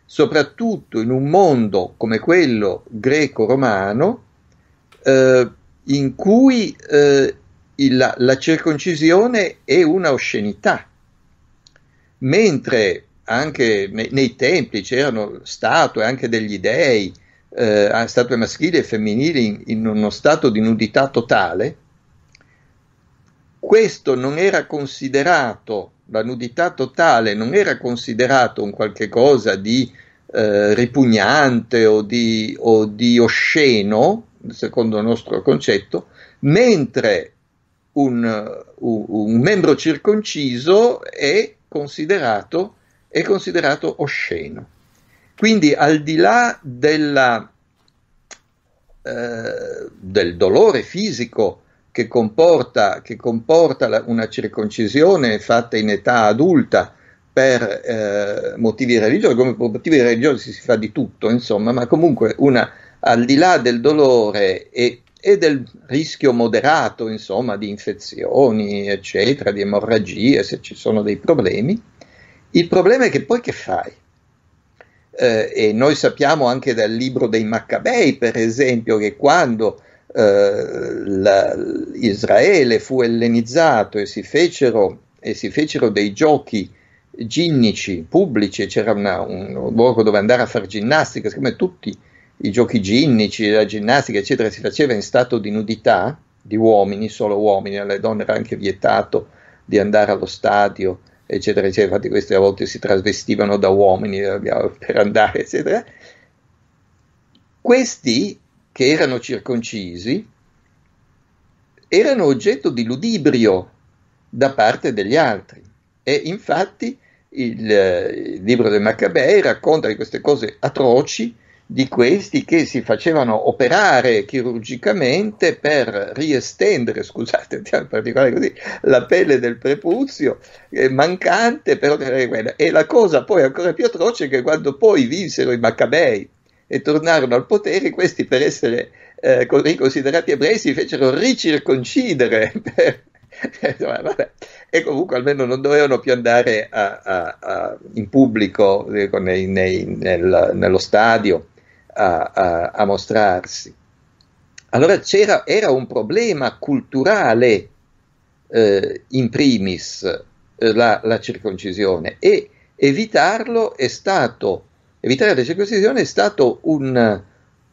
soprattutto in un mondo come quello greco-romano, eh, in cui eh, il, la, circoncisione è una oscenità, mentre anche nei, nei templi c'erano statue anche degli dei, eh, statue maschili e femminili in, in uno stato di nudità totale, questo non era considerato, la nudità totale non era considerato un qualche cosa di eh, ripugnante o di, o di, osceno, secondo il nostro concetto, mentre un, un, membro circonciso è considerato, è considerato osceno. Quindi al di là della, eh, del dolore fisico che comporta, che comporta la, una circoncisione fatta in età adulta per eh, motivi religiosi, come per motivi religiosi si fa di tutto, insomma, ma comunque una, al di là del dolore e, e del rischio moderato, insomma, di infezioni, eccetera, di emorragie, se ci sono dei problemi, il problema è che poi che fai? Eh, e noi sappiamo anche dal libro dei Maccabei, per esempio, che quando eh, la, Israele fu ellenizzato e si fecero, e si fecero dei giochi ginnici pubblici, c'era una, un luogo dove andare a fare ginnastica, siccome tutti i giochi ginnici, la ginnastica, eccetera, si faceva in stato di nudità di uomini, solo uomini, alle donne era anche vietato di andare allo stadio eccetera, eccetera. Infatti questi a volte si trasvestivano da uomini eh, per andare, eccetera. Questi che erano circoncisi erano oggetto di ludibrio da parte degli altri e infatti il, eh, il libro del Maccabei racconta di queste cose atroci di questi che si facevano operare chirurgicamente per riestendere, scusate, in particolare così, la pelle del prepuzio eh, mancante per ottenere quella. E la cosa poi ancora più atroce è che quando poi vinsero i Maccabei e tornarono al potere, questi per essere eh, riconsiderati ebrei si fecero ricirconcidere per, eh, e comunque almeno non dovevano più andare a, a, a, in pubblico eh, nei, nei, nel, nello stadio a, a, a mostrarsi. Allora c'era, era un problema culturale eh, in primis eh, la, la, circoncisione e evitarlo è stato, evitare la circoncisione è stato un,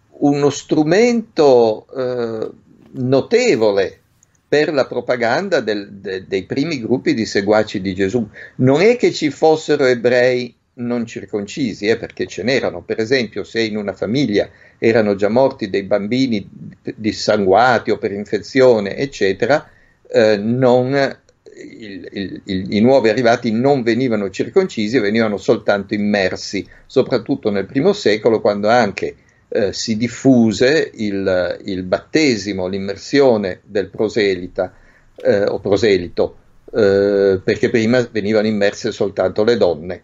uno strumento eh, notevole per la propaganda del, de, dei primi gruppi di seguaci di Gesù. Non è che ci fossero ebrei non circoncisi, eh, perché ce n'erano, per esempio se in una famiglia erano già morti dei bambini dissanguati o per infezione, eccetera, eh, non, il, il, il, i nuovi arrivati non venivano circoncisi, venivano soltanto immersi, soprattutto nel primo secolo quando anche eh, si diffuse il, battesimo, l'immersione del proselita eh, o proselito, eh, perché prima venivano immerse soltanto le donne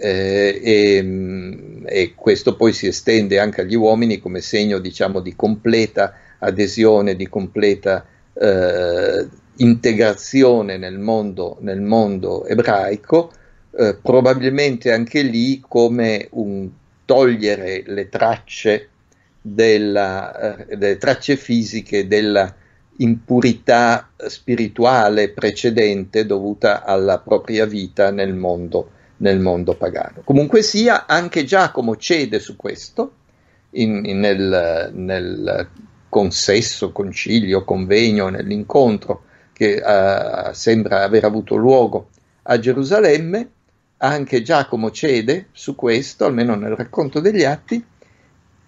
eh, e, mm, e, questo poi si estende anche agli uomini come segno diciamo, di completa adesione, di completa eh, integrazione nel mondo, nel mondo ebraico, eh, probabilmente anche lì come un togliere le tracce, della, eh, delle tracce fisiche della impurità spirituale precedente dovuta alla propria vita nel mondo nel mondo pagano. Comunque sia, anche Giacomo cede su questo in, in, nel, nel, consesso, concilio, convegno, nell'incontro che eh, sembra aver avuto luogo a Gerusalemme. Anche Giacomo cede su questo, almeno nel racconto degli atti,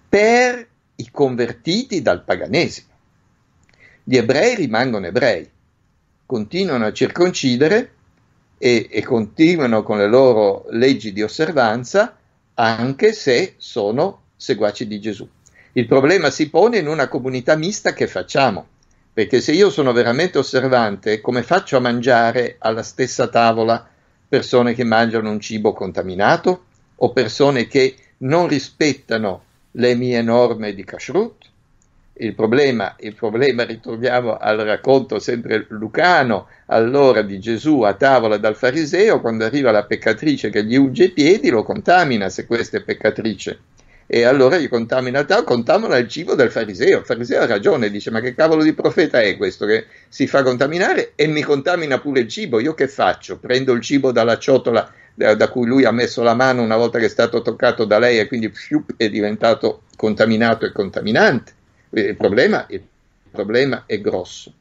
per i convertiti dal paganesimo. Gli ebrei rimangono ebrei, continuano a circoncidere e, e continuano con le loro leggi di osservanza anche se sono seguaci di Gesù. Il problema si pone in una comunità mista che facciamo, perché se io sono veramente osservante, come faccio a mangiare alla stessa tavola persone che mangiano un cibo contaminato o persone che non rispettano le mie norme di kashrut il problema, il problema ritorniamo al racconto sempre lucano, allora di Gesù a tavola dal fariseo, quando arriva la peccatrice che gli unge i piedi, lo contamina se questa è peccatrice. E allora gli contamina, contamina il cibo del fariseo. Il fariseo ha ragione, dice ma che cavolo di profeta è questo che si fa contaminare e mi contamina pure il cibo. Io che faccio? Prendo il cibo dalla ciotola da cui lui ha messo la mano una volta che è stato toccato da lei e quindi pfiup, è diventato contaminato e contaminante il problema, il problema è grosso.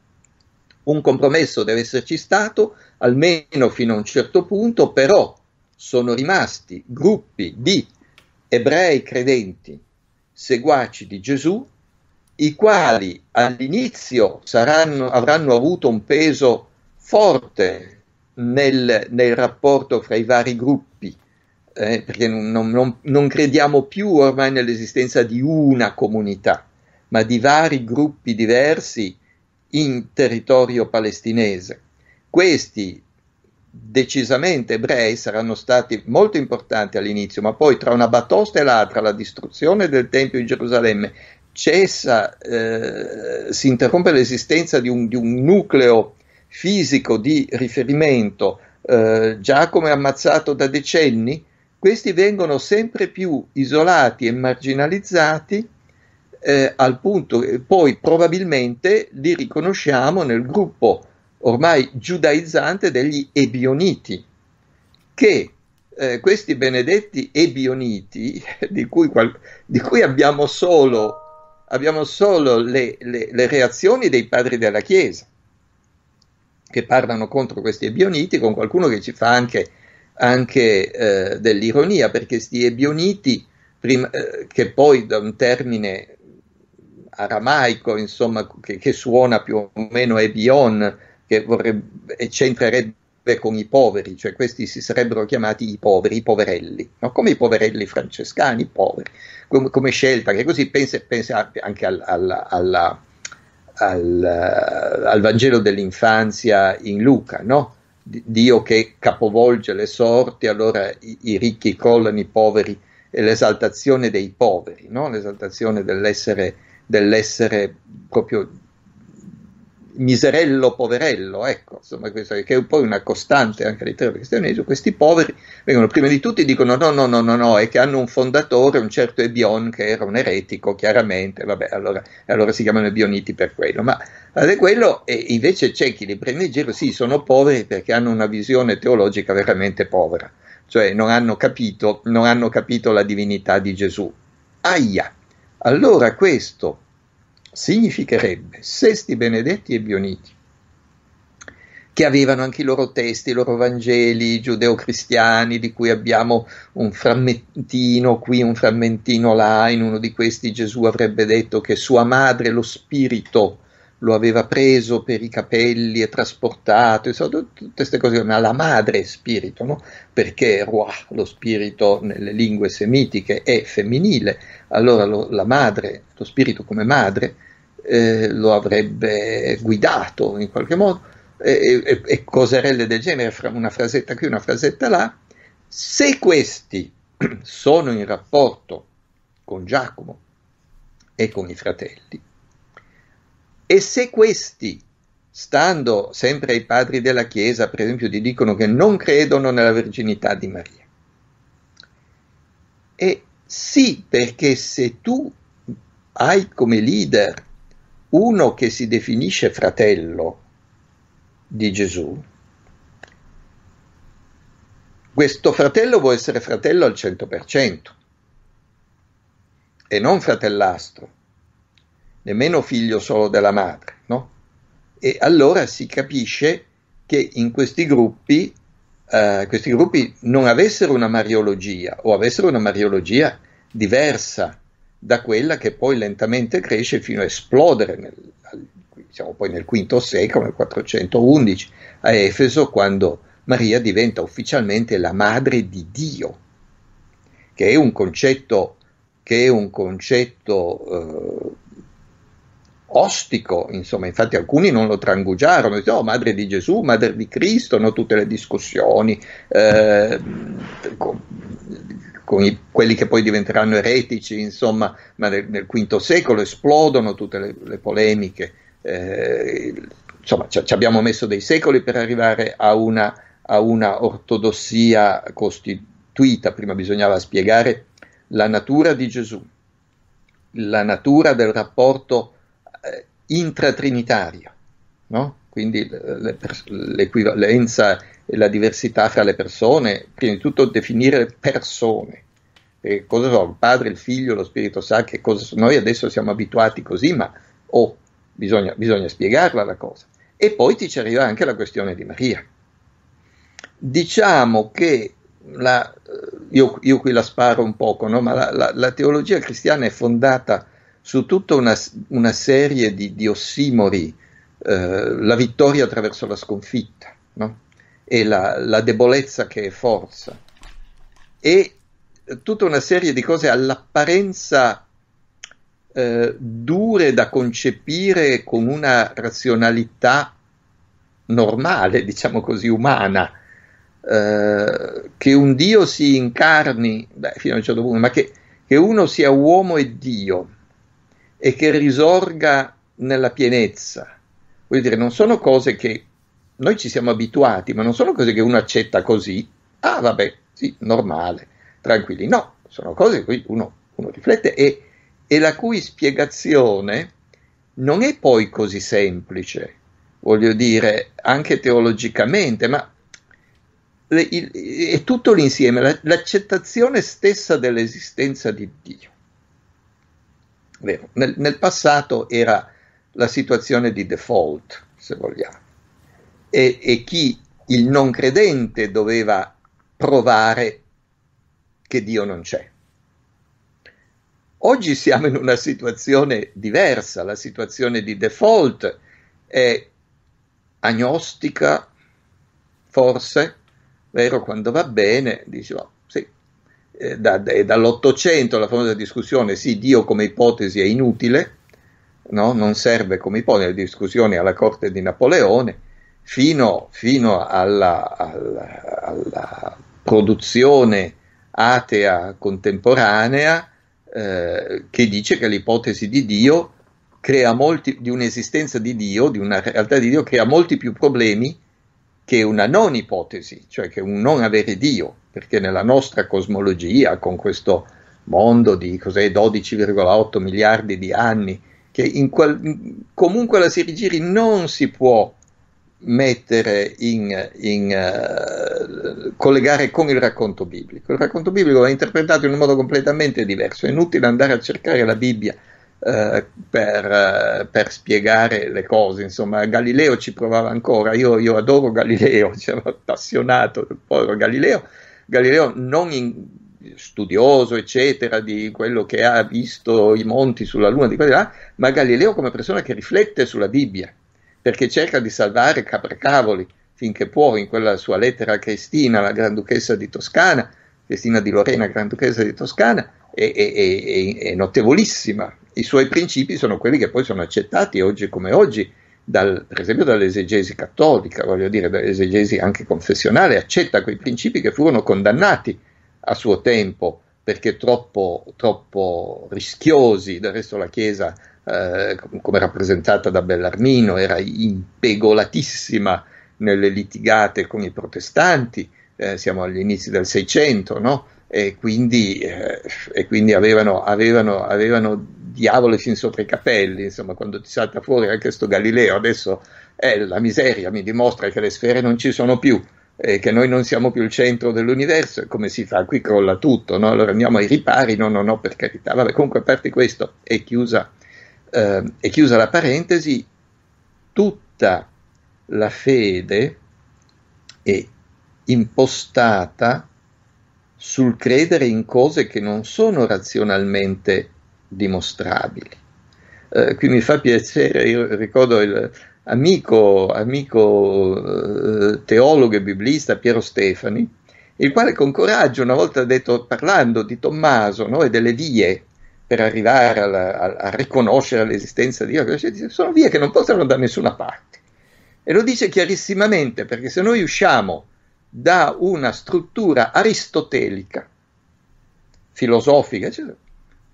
Un compromesso deve esserci stato, almeno fino a un certo punto, però sono rimasti gruppi di ebrei credenti, seguaci di Gesù, i quali all'inizio saranno, avranno avuto un peso forte nel, nel rapporto fra i vari gruppi, eh, perché non, non, non crediamo più ormai nell'esistenza di una comunità ma di vari gruppi diversi in territorio palestinese. Questi decisamente ebrei saranno stati molto importanti all'inizio, ma poi tra una batosta e l'altra la distruzione del Tempio in Gerusalemme cessa, eh, si interrompe l'esistenza di un, di un, nucleo fisico di riferimento eh, già come ammazzato da decenni, questi vengono sempre più isolati e marginalizzati eh, al punto che poi probabilmente li riconosciamo nel gruppo ormai giudaizzante degli Ebioniti, che eh, questi benedetti Ebioniti, di cui, qual- di cui abbiamo solo, abbiamo solo le, le, le reazioni dei padri della Chiesa, che parlano contro questi Ebioniti, con qualcuno che ci fa anche anche eh, dell'ironia, perché questi ebioniti, prima, eh, che poi da un termine aramaico, insomma, che, che, suona più o meno Ebion, che vorrebbe, e c'entrerebbe con i poveri, cioè questi si sarebbero chiamati i poveri, i poverelli, no? come i poverelli francescani, i poveri, come, come scelta, che così pensa, pensa anche al, al, alla, al, al, Vangelo dell'infanzia in Luca, no? Dio che capovolge le sorti, allora i, i ricchi collano i poveri, e l'esaltazione dei poveri, no? l'esaltazione dell'essere dell'essere proprio miserello poverello, ecco, insomma, questo, che è poi una costante anche all'interno del cristianesimo, questi poveri vengono prima di tutti e dicono no, no, no, no, no, è che hanno un fondatore, un certo Ebion, che era un eretico, chiaramente, vabbè, allora, allora si chiamano Ebioniti per quello, ma è quello e invece c'è chi li prende in giro, sì, sono poveri perché hanno una visione teologica veramente povera, cioè non hanno capito, non hanno capito la divinità di Gesù. Aia! Allora questo significherebbe Sesti Benedetti e Bioniti, che avevano anche i loro testi, i loro Vangeli giudeo-cristiani, di cui abbiamo un frammentino qui, un frammentino là, in uno di questi Gesù avrebbe detto che sua madre, lo spirito, lo aveva preso per i capelli e trasportato, insomma, tutte queste cose, ma la madre spirito, no? perché Ruah, lo spirito nelle lingue semitiche, è femminile, allora lo, la madre, lo spirito come madre, eh, lo avrebbe guidato in qualche modo, e, e, e coserelle del genere, fra una frasetta qui, una frasetta là, se questi sono in rapporto con Giacomo e con i fratelli, e se questi, stando sempre ai padri della Chiesa, per esempio, ti dicono che non credono nella virginità di Maria, e sì, perché se tu hai come leader uno che si definisce fratello di Gesù, questo fratello può essere fratello al 100% e non fratellastro nemmeno figlio solo della madre, no? E allora si capisce che in questi gruppi, eh, questi gruppi non avessero una mariologia o avessero una mariologia diversa da quella che poi lentamente cresce fino a esplodere nel, diciamo poi nel V secolo, nel 411, a Efeso, quando Maria diventa ufficialmente la madre di Dio, che è un concetto, che è un concetto eh, ostico, insomma, infatti alcuni non lo trangugiarono, dicono oh, madre di Gesù, madre di Cristo, no? tutte le discussioni eh, con, con i, quelli che poi diventeranno eretici, insomma, ma nel, nel V secolo esplodono tutte le, le polemiche, eh, insomma, ci, ci, abbiamo messo dei secoli per arrivare a una, a una ortodossia costituita, prima bisognava spiegare la natura di Gesù, la natura del rapporto eh, intratrinitario, no? quindi l'equivalenza e la diversità fra le persone, prima di tutto definire persone. E cosa sono? il padre, il figlio, lo Spirito Santo, che cosa sono? Noi adesso siamo abituati così, ma oh, bisogna, bisogna spiegarla la cosa. E poi ti ci arriva anche la questione di Maria. Diciamo che la, eh, io, io, qui la sparo un poco, no? ma la, la, la teologia cristiana è fondata su tutta una, una serie di, di ossimori, eh, la vittoria attraverso la sconfitta no? e la, la debolezza che è forza e tutta una serie di cose all'apparenza eh, dure da concepire con una razionalità normale, diciamo così, umana. Eh, che un Dio si incarni, beh, fino a un certo punto, ma che, che uno sia uomo e Dio e che risorga nella pienezza. Vuol dire, non sono cose che noi ci siamo abituati, ma non sono cose che uno accetta così, ah vabbè, sì, normale, tranquilli. No, sono cose che uno, uno riflette e, e la cui spiegazione non è poi così semplice, voglio dire, anche teologicamente, ma le, il, è tutto l'insieme, la, l'accettazione stessa dell'esistenza di Dio. Nel, nel, passato era la situazione di default, se vogliamo, e, e chi il non credente doveva provare che Dio non c'è. Oggi siamo in una situazione diversa, la situazione di default è agnostica, forse, vero quando va bene, diciamo, eh, da, da, dall'Ottocento la famosa discussione sì, Dio come ipotesi è inutile, no? non serve come ipotesi, la discussione alla corte di Napoleone, fino, fino alla, alla, alla, produzione atea contemporanea eh, che dice che l'ipotesi di Dio crea molti, di un'esistenza di Dio, di una realtà di Dio, crea molti più problemi che una non ipotesi, cioè che un non avere Dio perché nella nostra cosmologia, con questo mondo di 12,8 miliardi di anni, che in qual, comunque la si rigiri non si può mettere in, in uh, collegare con il racconto biblico. Il racconto biblico va interpretato in un modo completamente diverso, è inutile andare a cercare la Bibbia eh, per, eh, per, spiegare le cose, insomma Galileo ci provava ancora, io, io adoro Galileo, sono cioè, appassionato del povero Galileo, Galileo non in, studioso, eccetera, di quello che ha visto i monti sulla Luna, di qua là, ma Galileo come persona che riflette sulla Bibbia, perché cerca di salvare capricavoli finché può in quella sua lettera a Cristina, la Granduchessa di Toscana, Cristina di Lorena, Granduchessa di Toscana, è, è, è, è notevolissima. I suoi principi sono quelli che poi sono accettati oggi come oggi dal, per esempio dall'esegesi cattolica, voglio dire dall'esegesi anche confessionale, accetta quei principi che furono condannati a suo tempo perché troppo, troppo rischiosi, del resto la Chiesa eh, come rappresentata da Bellarmino era impegolatissima nelle litigate con i protestanti, eh, siamo agli inizi del Seicento, no? e, quindi, eh, e quindi avevano, avevano, avevano diavolo fin sopra i capelli, insomma, quando ti salta fuori anche questo Galileo, adesso è eh, la miseria, mi dimostra che le sfere non ci sono più eh, che noi non siamo più il centro dell'universo come si fa? Qui crolla tutto, no? allora andiamo ai ripari, no, no, no, per carità. Vabbè, comunque a parte questo, è chiusa, eh, è chiusa la parentesi, tutta la fede è impostata sul credere in cose che non sono razionalmente dimostrabili. Eh, qui mi fa piacere, io ricordo il amico, amico eh, teologo e biblista Piero Stefani, il quale con coraggio una volta ha detto, parlando di Tommaso no, e delle vie per arrivare alla, a, a, riconoscere l'esistenza di Dio, cioè, sono vie che non portano da nessuna parte. E lo dice chiarissimamente, perché se noi usciamo da una struttura aristotelica, filosofica, eccetera, cioè,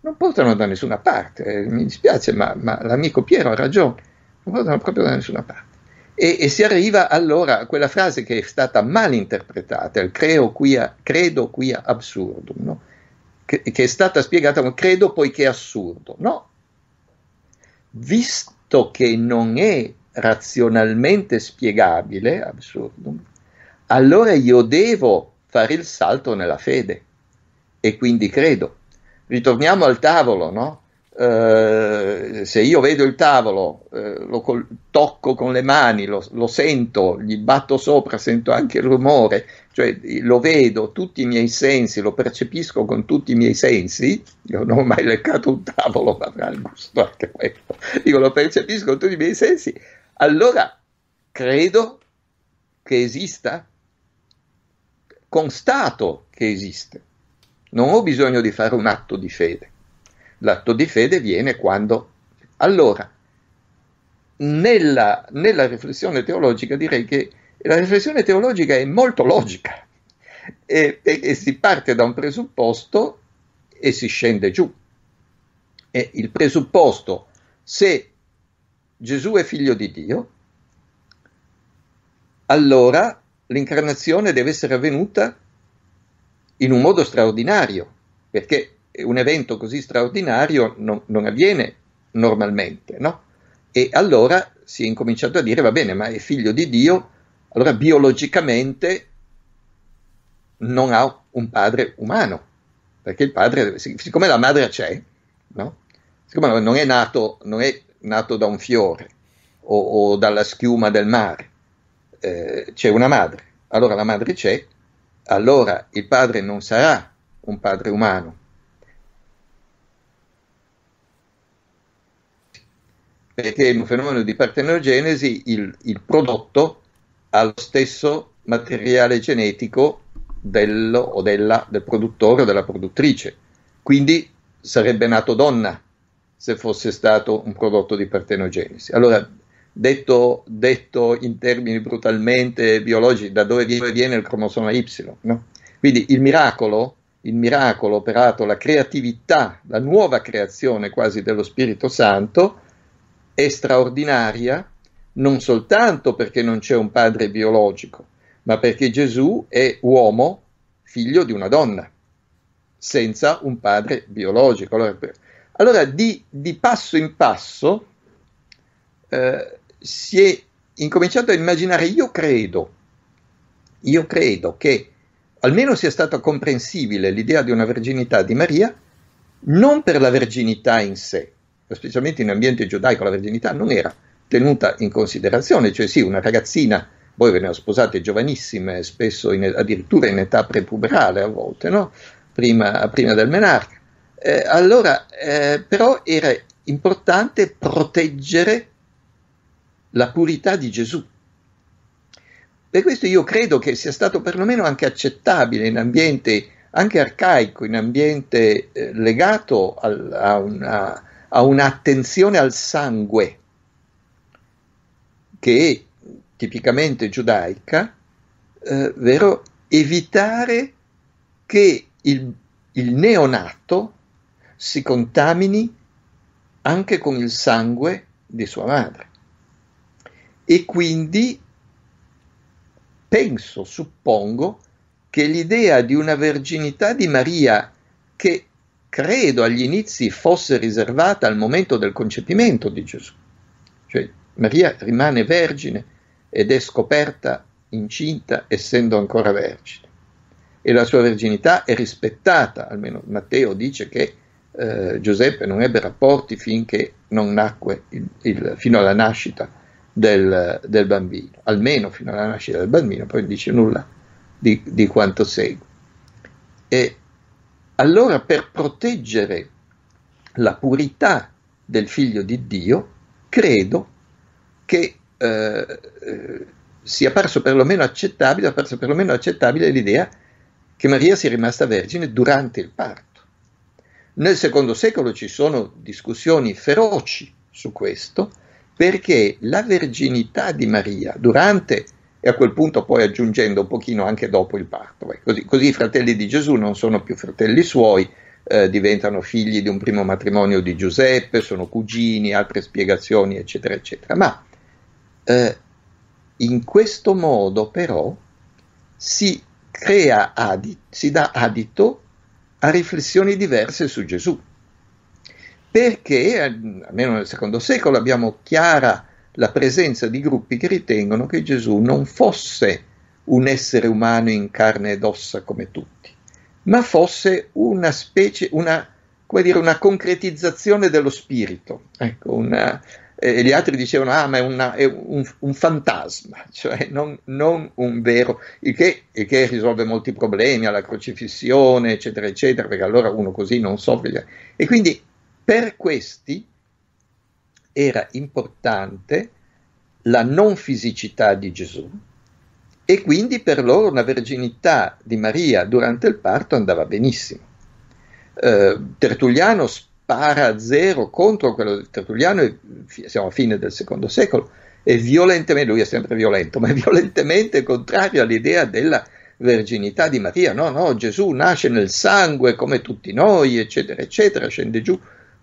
non portano da nessuna parte. Eh, mi dispiace, ma, ma l'amico Piero ha ragione, non portano proprio da nessuna parte. E, e, si arriva allora a quella frase che è stata mal interpretata, il creo quia, credo quia absurdum, no? che, che, è stata spiegata come credo poiché è assurdo. No, visto che non è razionalmente spiegabile, absurdum, allora io devo fare il salto nella fede e quindi credo ritorniamo al tavolo, no? eh, se io vedo il tavolo, eh, lo col- tocco con le mani, lo, lo, sento, gli batto sopra, sento anche il rumore, cioè lo vedo, tutti i miei sensi, lo percepisco con tutti i miei sensi, io non ho mai leccato un tavolo, ma avrà il gusto anche questo, io lo percepisco con tutti i miei sensi, allora credo che esista, constato che esiste non ho bisogno di fare un atto di fede. L'atto di fede viene quando... Allora, nella, nella riflessione teologica direi che la riflessione teologica è molto logica e, e, e si parte da un presupposto e si scende giù. E il presupposto, se Gesù è figlio di Dio, allora l'incarnazione deve essere avvenuta in un modo straordinario, perché un evento così straordinario non, non avviene normalmente, no? E allora si è incominciato a dire, va bene, ma è figlio di Dio, allora biologicamente non ha un padre umano, perché il padre, siccome la madre c'è, no? siccome non è nato, non è nato da un fiore o, o dalla schiuma del mare, eh, c'è una madre, allora la madre c'è, allora il padre non sarà un padre umano. Perché in un fenomeno di partenogenesi il, il prodotto ha lo stesso materiale genetico del, o della, del produttore o della produttrice. Quindi sarebbe nato donna se fosse stato un prodotto di partenogenesi. Allora Detto, detto, in termini brutalmente biologici, da dove viene, il cromosoma Y. No? Quindi il miracolo, il miracolo operato, la creatività, la nuova creazione quasi dello Spirito Santo è straordinaria non soltanto perché non c'è un padre biologico, ma perché Gesù è uomo, figlio di una donna, senza un padre biologico. Allora, allora di, di passo in passo, eh, si è incominciato a immaginare, io credo, io credo che almeno sia stata comprensibile l'idea di una verginità di Maria, non per la verginità in sé, specialmente in ambiente giudaico la verginità non era tenuta in considerazione, cioè sì, una ragazzina, voi ve ne ho sposate giovanissime, spesso in, addirittura in età prepuberale a volte, no? prima, prima, del menarca. Eh, allora, eh, però era importante proteggere la purità di Gesù. Per questo io credo che sia stato perlomeno anche accettabile in ambiente anche arcaico, in ambiente eh, legato al, a, una, a un'attenzione al sangue che è tipicamente giudaica, eh, vero, evitare che il, il neonato si contamini anche con il sangue di sua madre e quindi penso, suppongo, che l'idea di una verginità di Maria che credo agli inizi fosse riservata al momento del concepimento di Gesù, cioè Maria rimane vergine ed è scoperta incinta essendo ancora vergine e la sua verginità è rispettata, almeno Matteo dice che eh, Giuseppe non ebbe rapporti finché non nacque il, il, fino alla nascita del, del, bambino, almeno fino alla nascita del bambino, poi non dice nulla di, di quanto segue. E allora per proteggere la purità del figlio di Dio, credo che eh, eh sia parso perlomeno accettabile, parso perlomeno accettabile l'idea che Maria sia rimasta vergine durante il parto. Nel secondo secolo ci sono discussioni feroci su questo, perché la verginità di Maria durante e a quel punto poi aggiungendo un pochino anche dopo il parto, così, così i fratelli di Gesù non sono più fratelli suoi, eh, diventano figli di un primo matrimonio di Giuseppe, sono cugini, altre spiegazioni, eccetera, eccetera. Ma eh, in questo modo però si crea adito, si dà adito a riflessioni diverse su Gesù perché, almeno nel secondo secolo, abbiamo chiara la presenza di gruppi che ritengono che Gesù non fosse un essere umano in carne ed ossa come tutti, ma fosse una specie, una, come dire, una concretizzazione dello spirito. Ecco, una, eh, gli altri dicevano, ah, ma è, una, è un, un, fantasma, cioè non, non un vero, il che, il che, risolve molti problemi alla crocifissione, eccetera, eccetera, perché allora uno così non soffre. E quindi per questi era importante la non fisicità di Gesù e quindi per loro una verginità di Maria durante il parto andava benissimo. Eh, Tertulliano spara a zero contro quello di Tertulliano, e siamo a fine del secondo secolo, e violentemente, lui è sempre violento, ma è violentemente contrario all'idea della verginità di Maria. No, no, Gesù nasce nel sangue come tutti noi, eccetera, eccetera, scende giù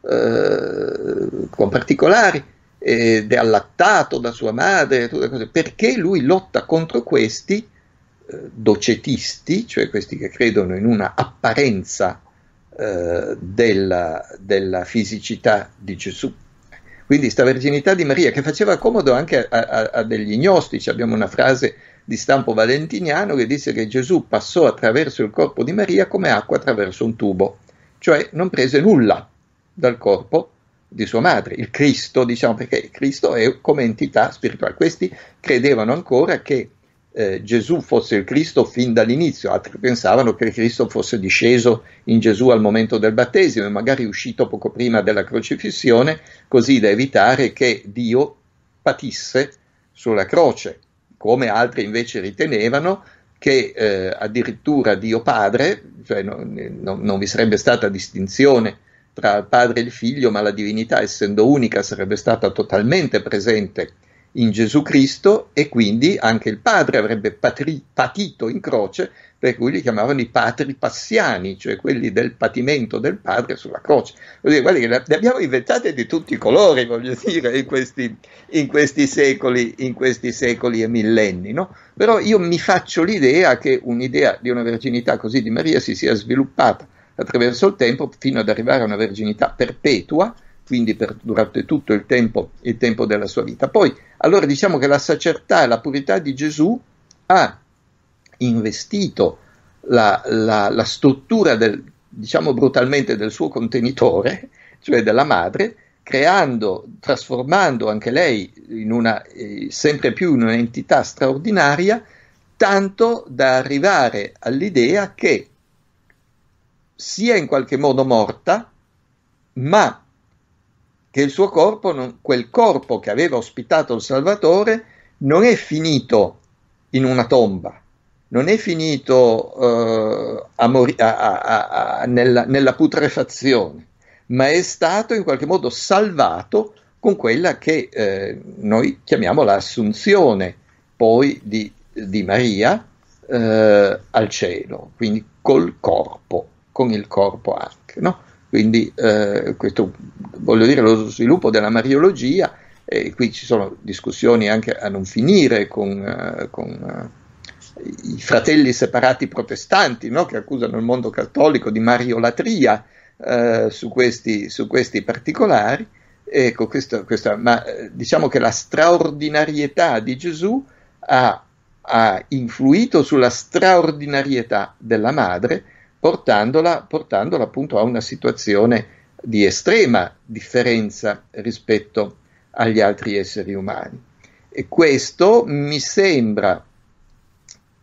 eh, con particolari ed è allattato da sua madre, perché lui lotta contro questi eh, docetisti, cioè questi che credono in una apparenza eh, della, della, fisicità di Gesù. Quindi sta verginità di Maria che faceva comodo anche a, a, a degli gnostici, abbiamo una frase di stampo valentiniano che disse che Gesù passò attraverso il corpo di Maria come acqua attraverso un tubo, cioè non prese nulla dal corpo di sua madre, il Cristo, diciamo, perché Cristo è come entità spirituale. Questi credevano ancora che eh, Gesù fosse il Cristo fin dall'inizio, altri pensavano che Cristo fosse disceso in Gesù al momento del battesimo e magari uscito poco prima della crocifissione, così da evitare che Dio patisse sulla croce, come altri invece ritenevano che eh, addirittura Dio Padre, cioè no, no, non vi sarebbe stata distinzione tra il padre e il figlio, ma la divinità, essendo unica, sarebbe stata totalmente presente in Gesù Cristo e quindi anche il padre avrebbe patri- patito in croce, per cui li chiamavano i patri passiani, cioè quelli del patimento del padre sulla croce. Vuol dire, le, le abbiamo inventate di tutti i colori, voglio dire, in questi, in questi, secoli, in questi secoli e millenni. No? Però io mi faccio l'idea che un'idea di una verginità così di Maria si sia sviluppata attraverso il tempo fino ad arrivare a una verginità perpetua, quindi per, durante tutto il tempo, il tempo della sua vita. Poi, allora diciamo che la sacerdotà e la purità di Gesù ha investito la, la, la struttura, del, diciamo brutalmente, del suo contenitore, cioè della madre, creando, trasformando anche lei in una, eh, sempre più in un'entità straordinaria, tanto da arrivare all'idea che sia in qualche modo morta, ma che il suo corpo, non, quel corpo che aveva ospitato il Salvatore, non è finito in una tomba, non è finito uh, a mori- a, a, nella, nella putrefazione, ma è stato in qualche modo salvato con quella che eh, noi chiamiamo l'assunzione poi di, di Maria eh, al cielo, quindi col corpo con il corpo anche. No? Quindi eh, questo, voglio dire, lo sviluppo della mariologia, e eh, qui ci sono discussioni anche a non finire con, eh, con eh, i fratelli separati protestanti no? che accusano il mondo cattolico di mariolatria eh, su questi, su, questi, particolari. Ecco, questo, questo, ma eh, diciamo che la straordinarietà di Gesù ha ha influito sulla straordinarietà della madre portandola, portandola appunto a una situazione di estrema differenza rispetto agli altri esseri umani. E questo mi sembra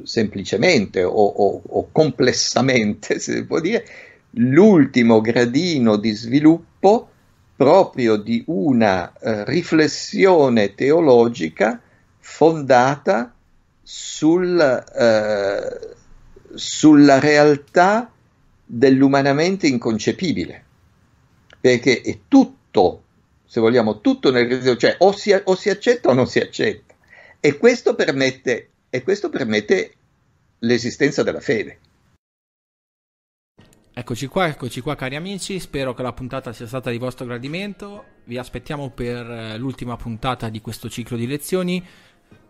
semplicemente o, o, o complessamente, se si può dire, l'ultimo gradino di sviluppo proprio di una eh, riflessione teologica fondata sul, eh, sulla realtà dell'umanamente inconcepibile, perché è tutto, se vogliamo, tutto nel rischio, cioè o si, o si, accetta o non si accetta, e questo permette, e questo permette l'esistenza della fede. Eccoci qua, eccoci qua cari amici, spero che la puntata sia stata di vostro gradimento, vi aspettiamo per eh, l'ultima puntata di questo ciclo di lezioni.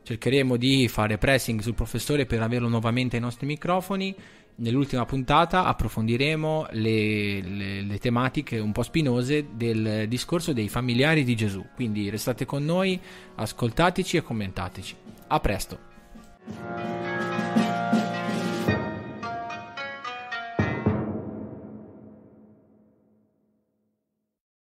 Cercheremo di fare pressing sul professore per averlo nuovamente ai nostri microfoni. Nell'ultima puntata approfondiremo le, le, le tematiche un po' spinose del discorso dei familiari di Gesù. Quindi restate con noi, ascoltateci e commentateci. A presto!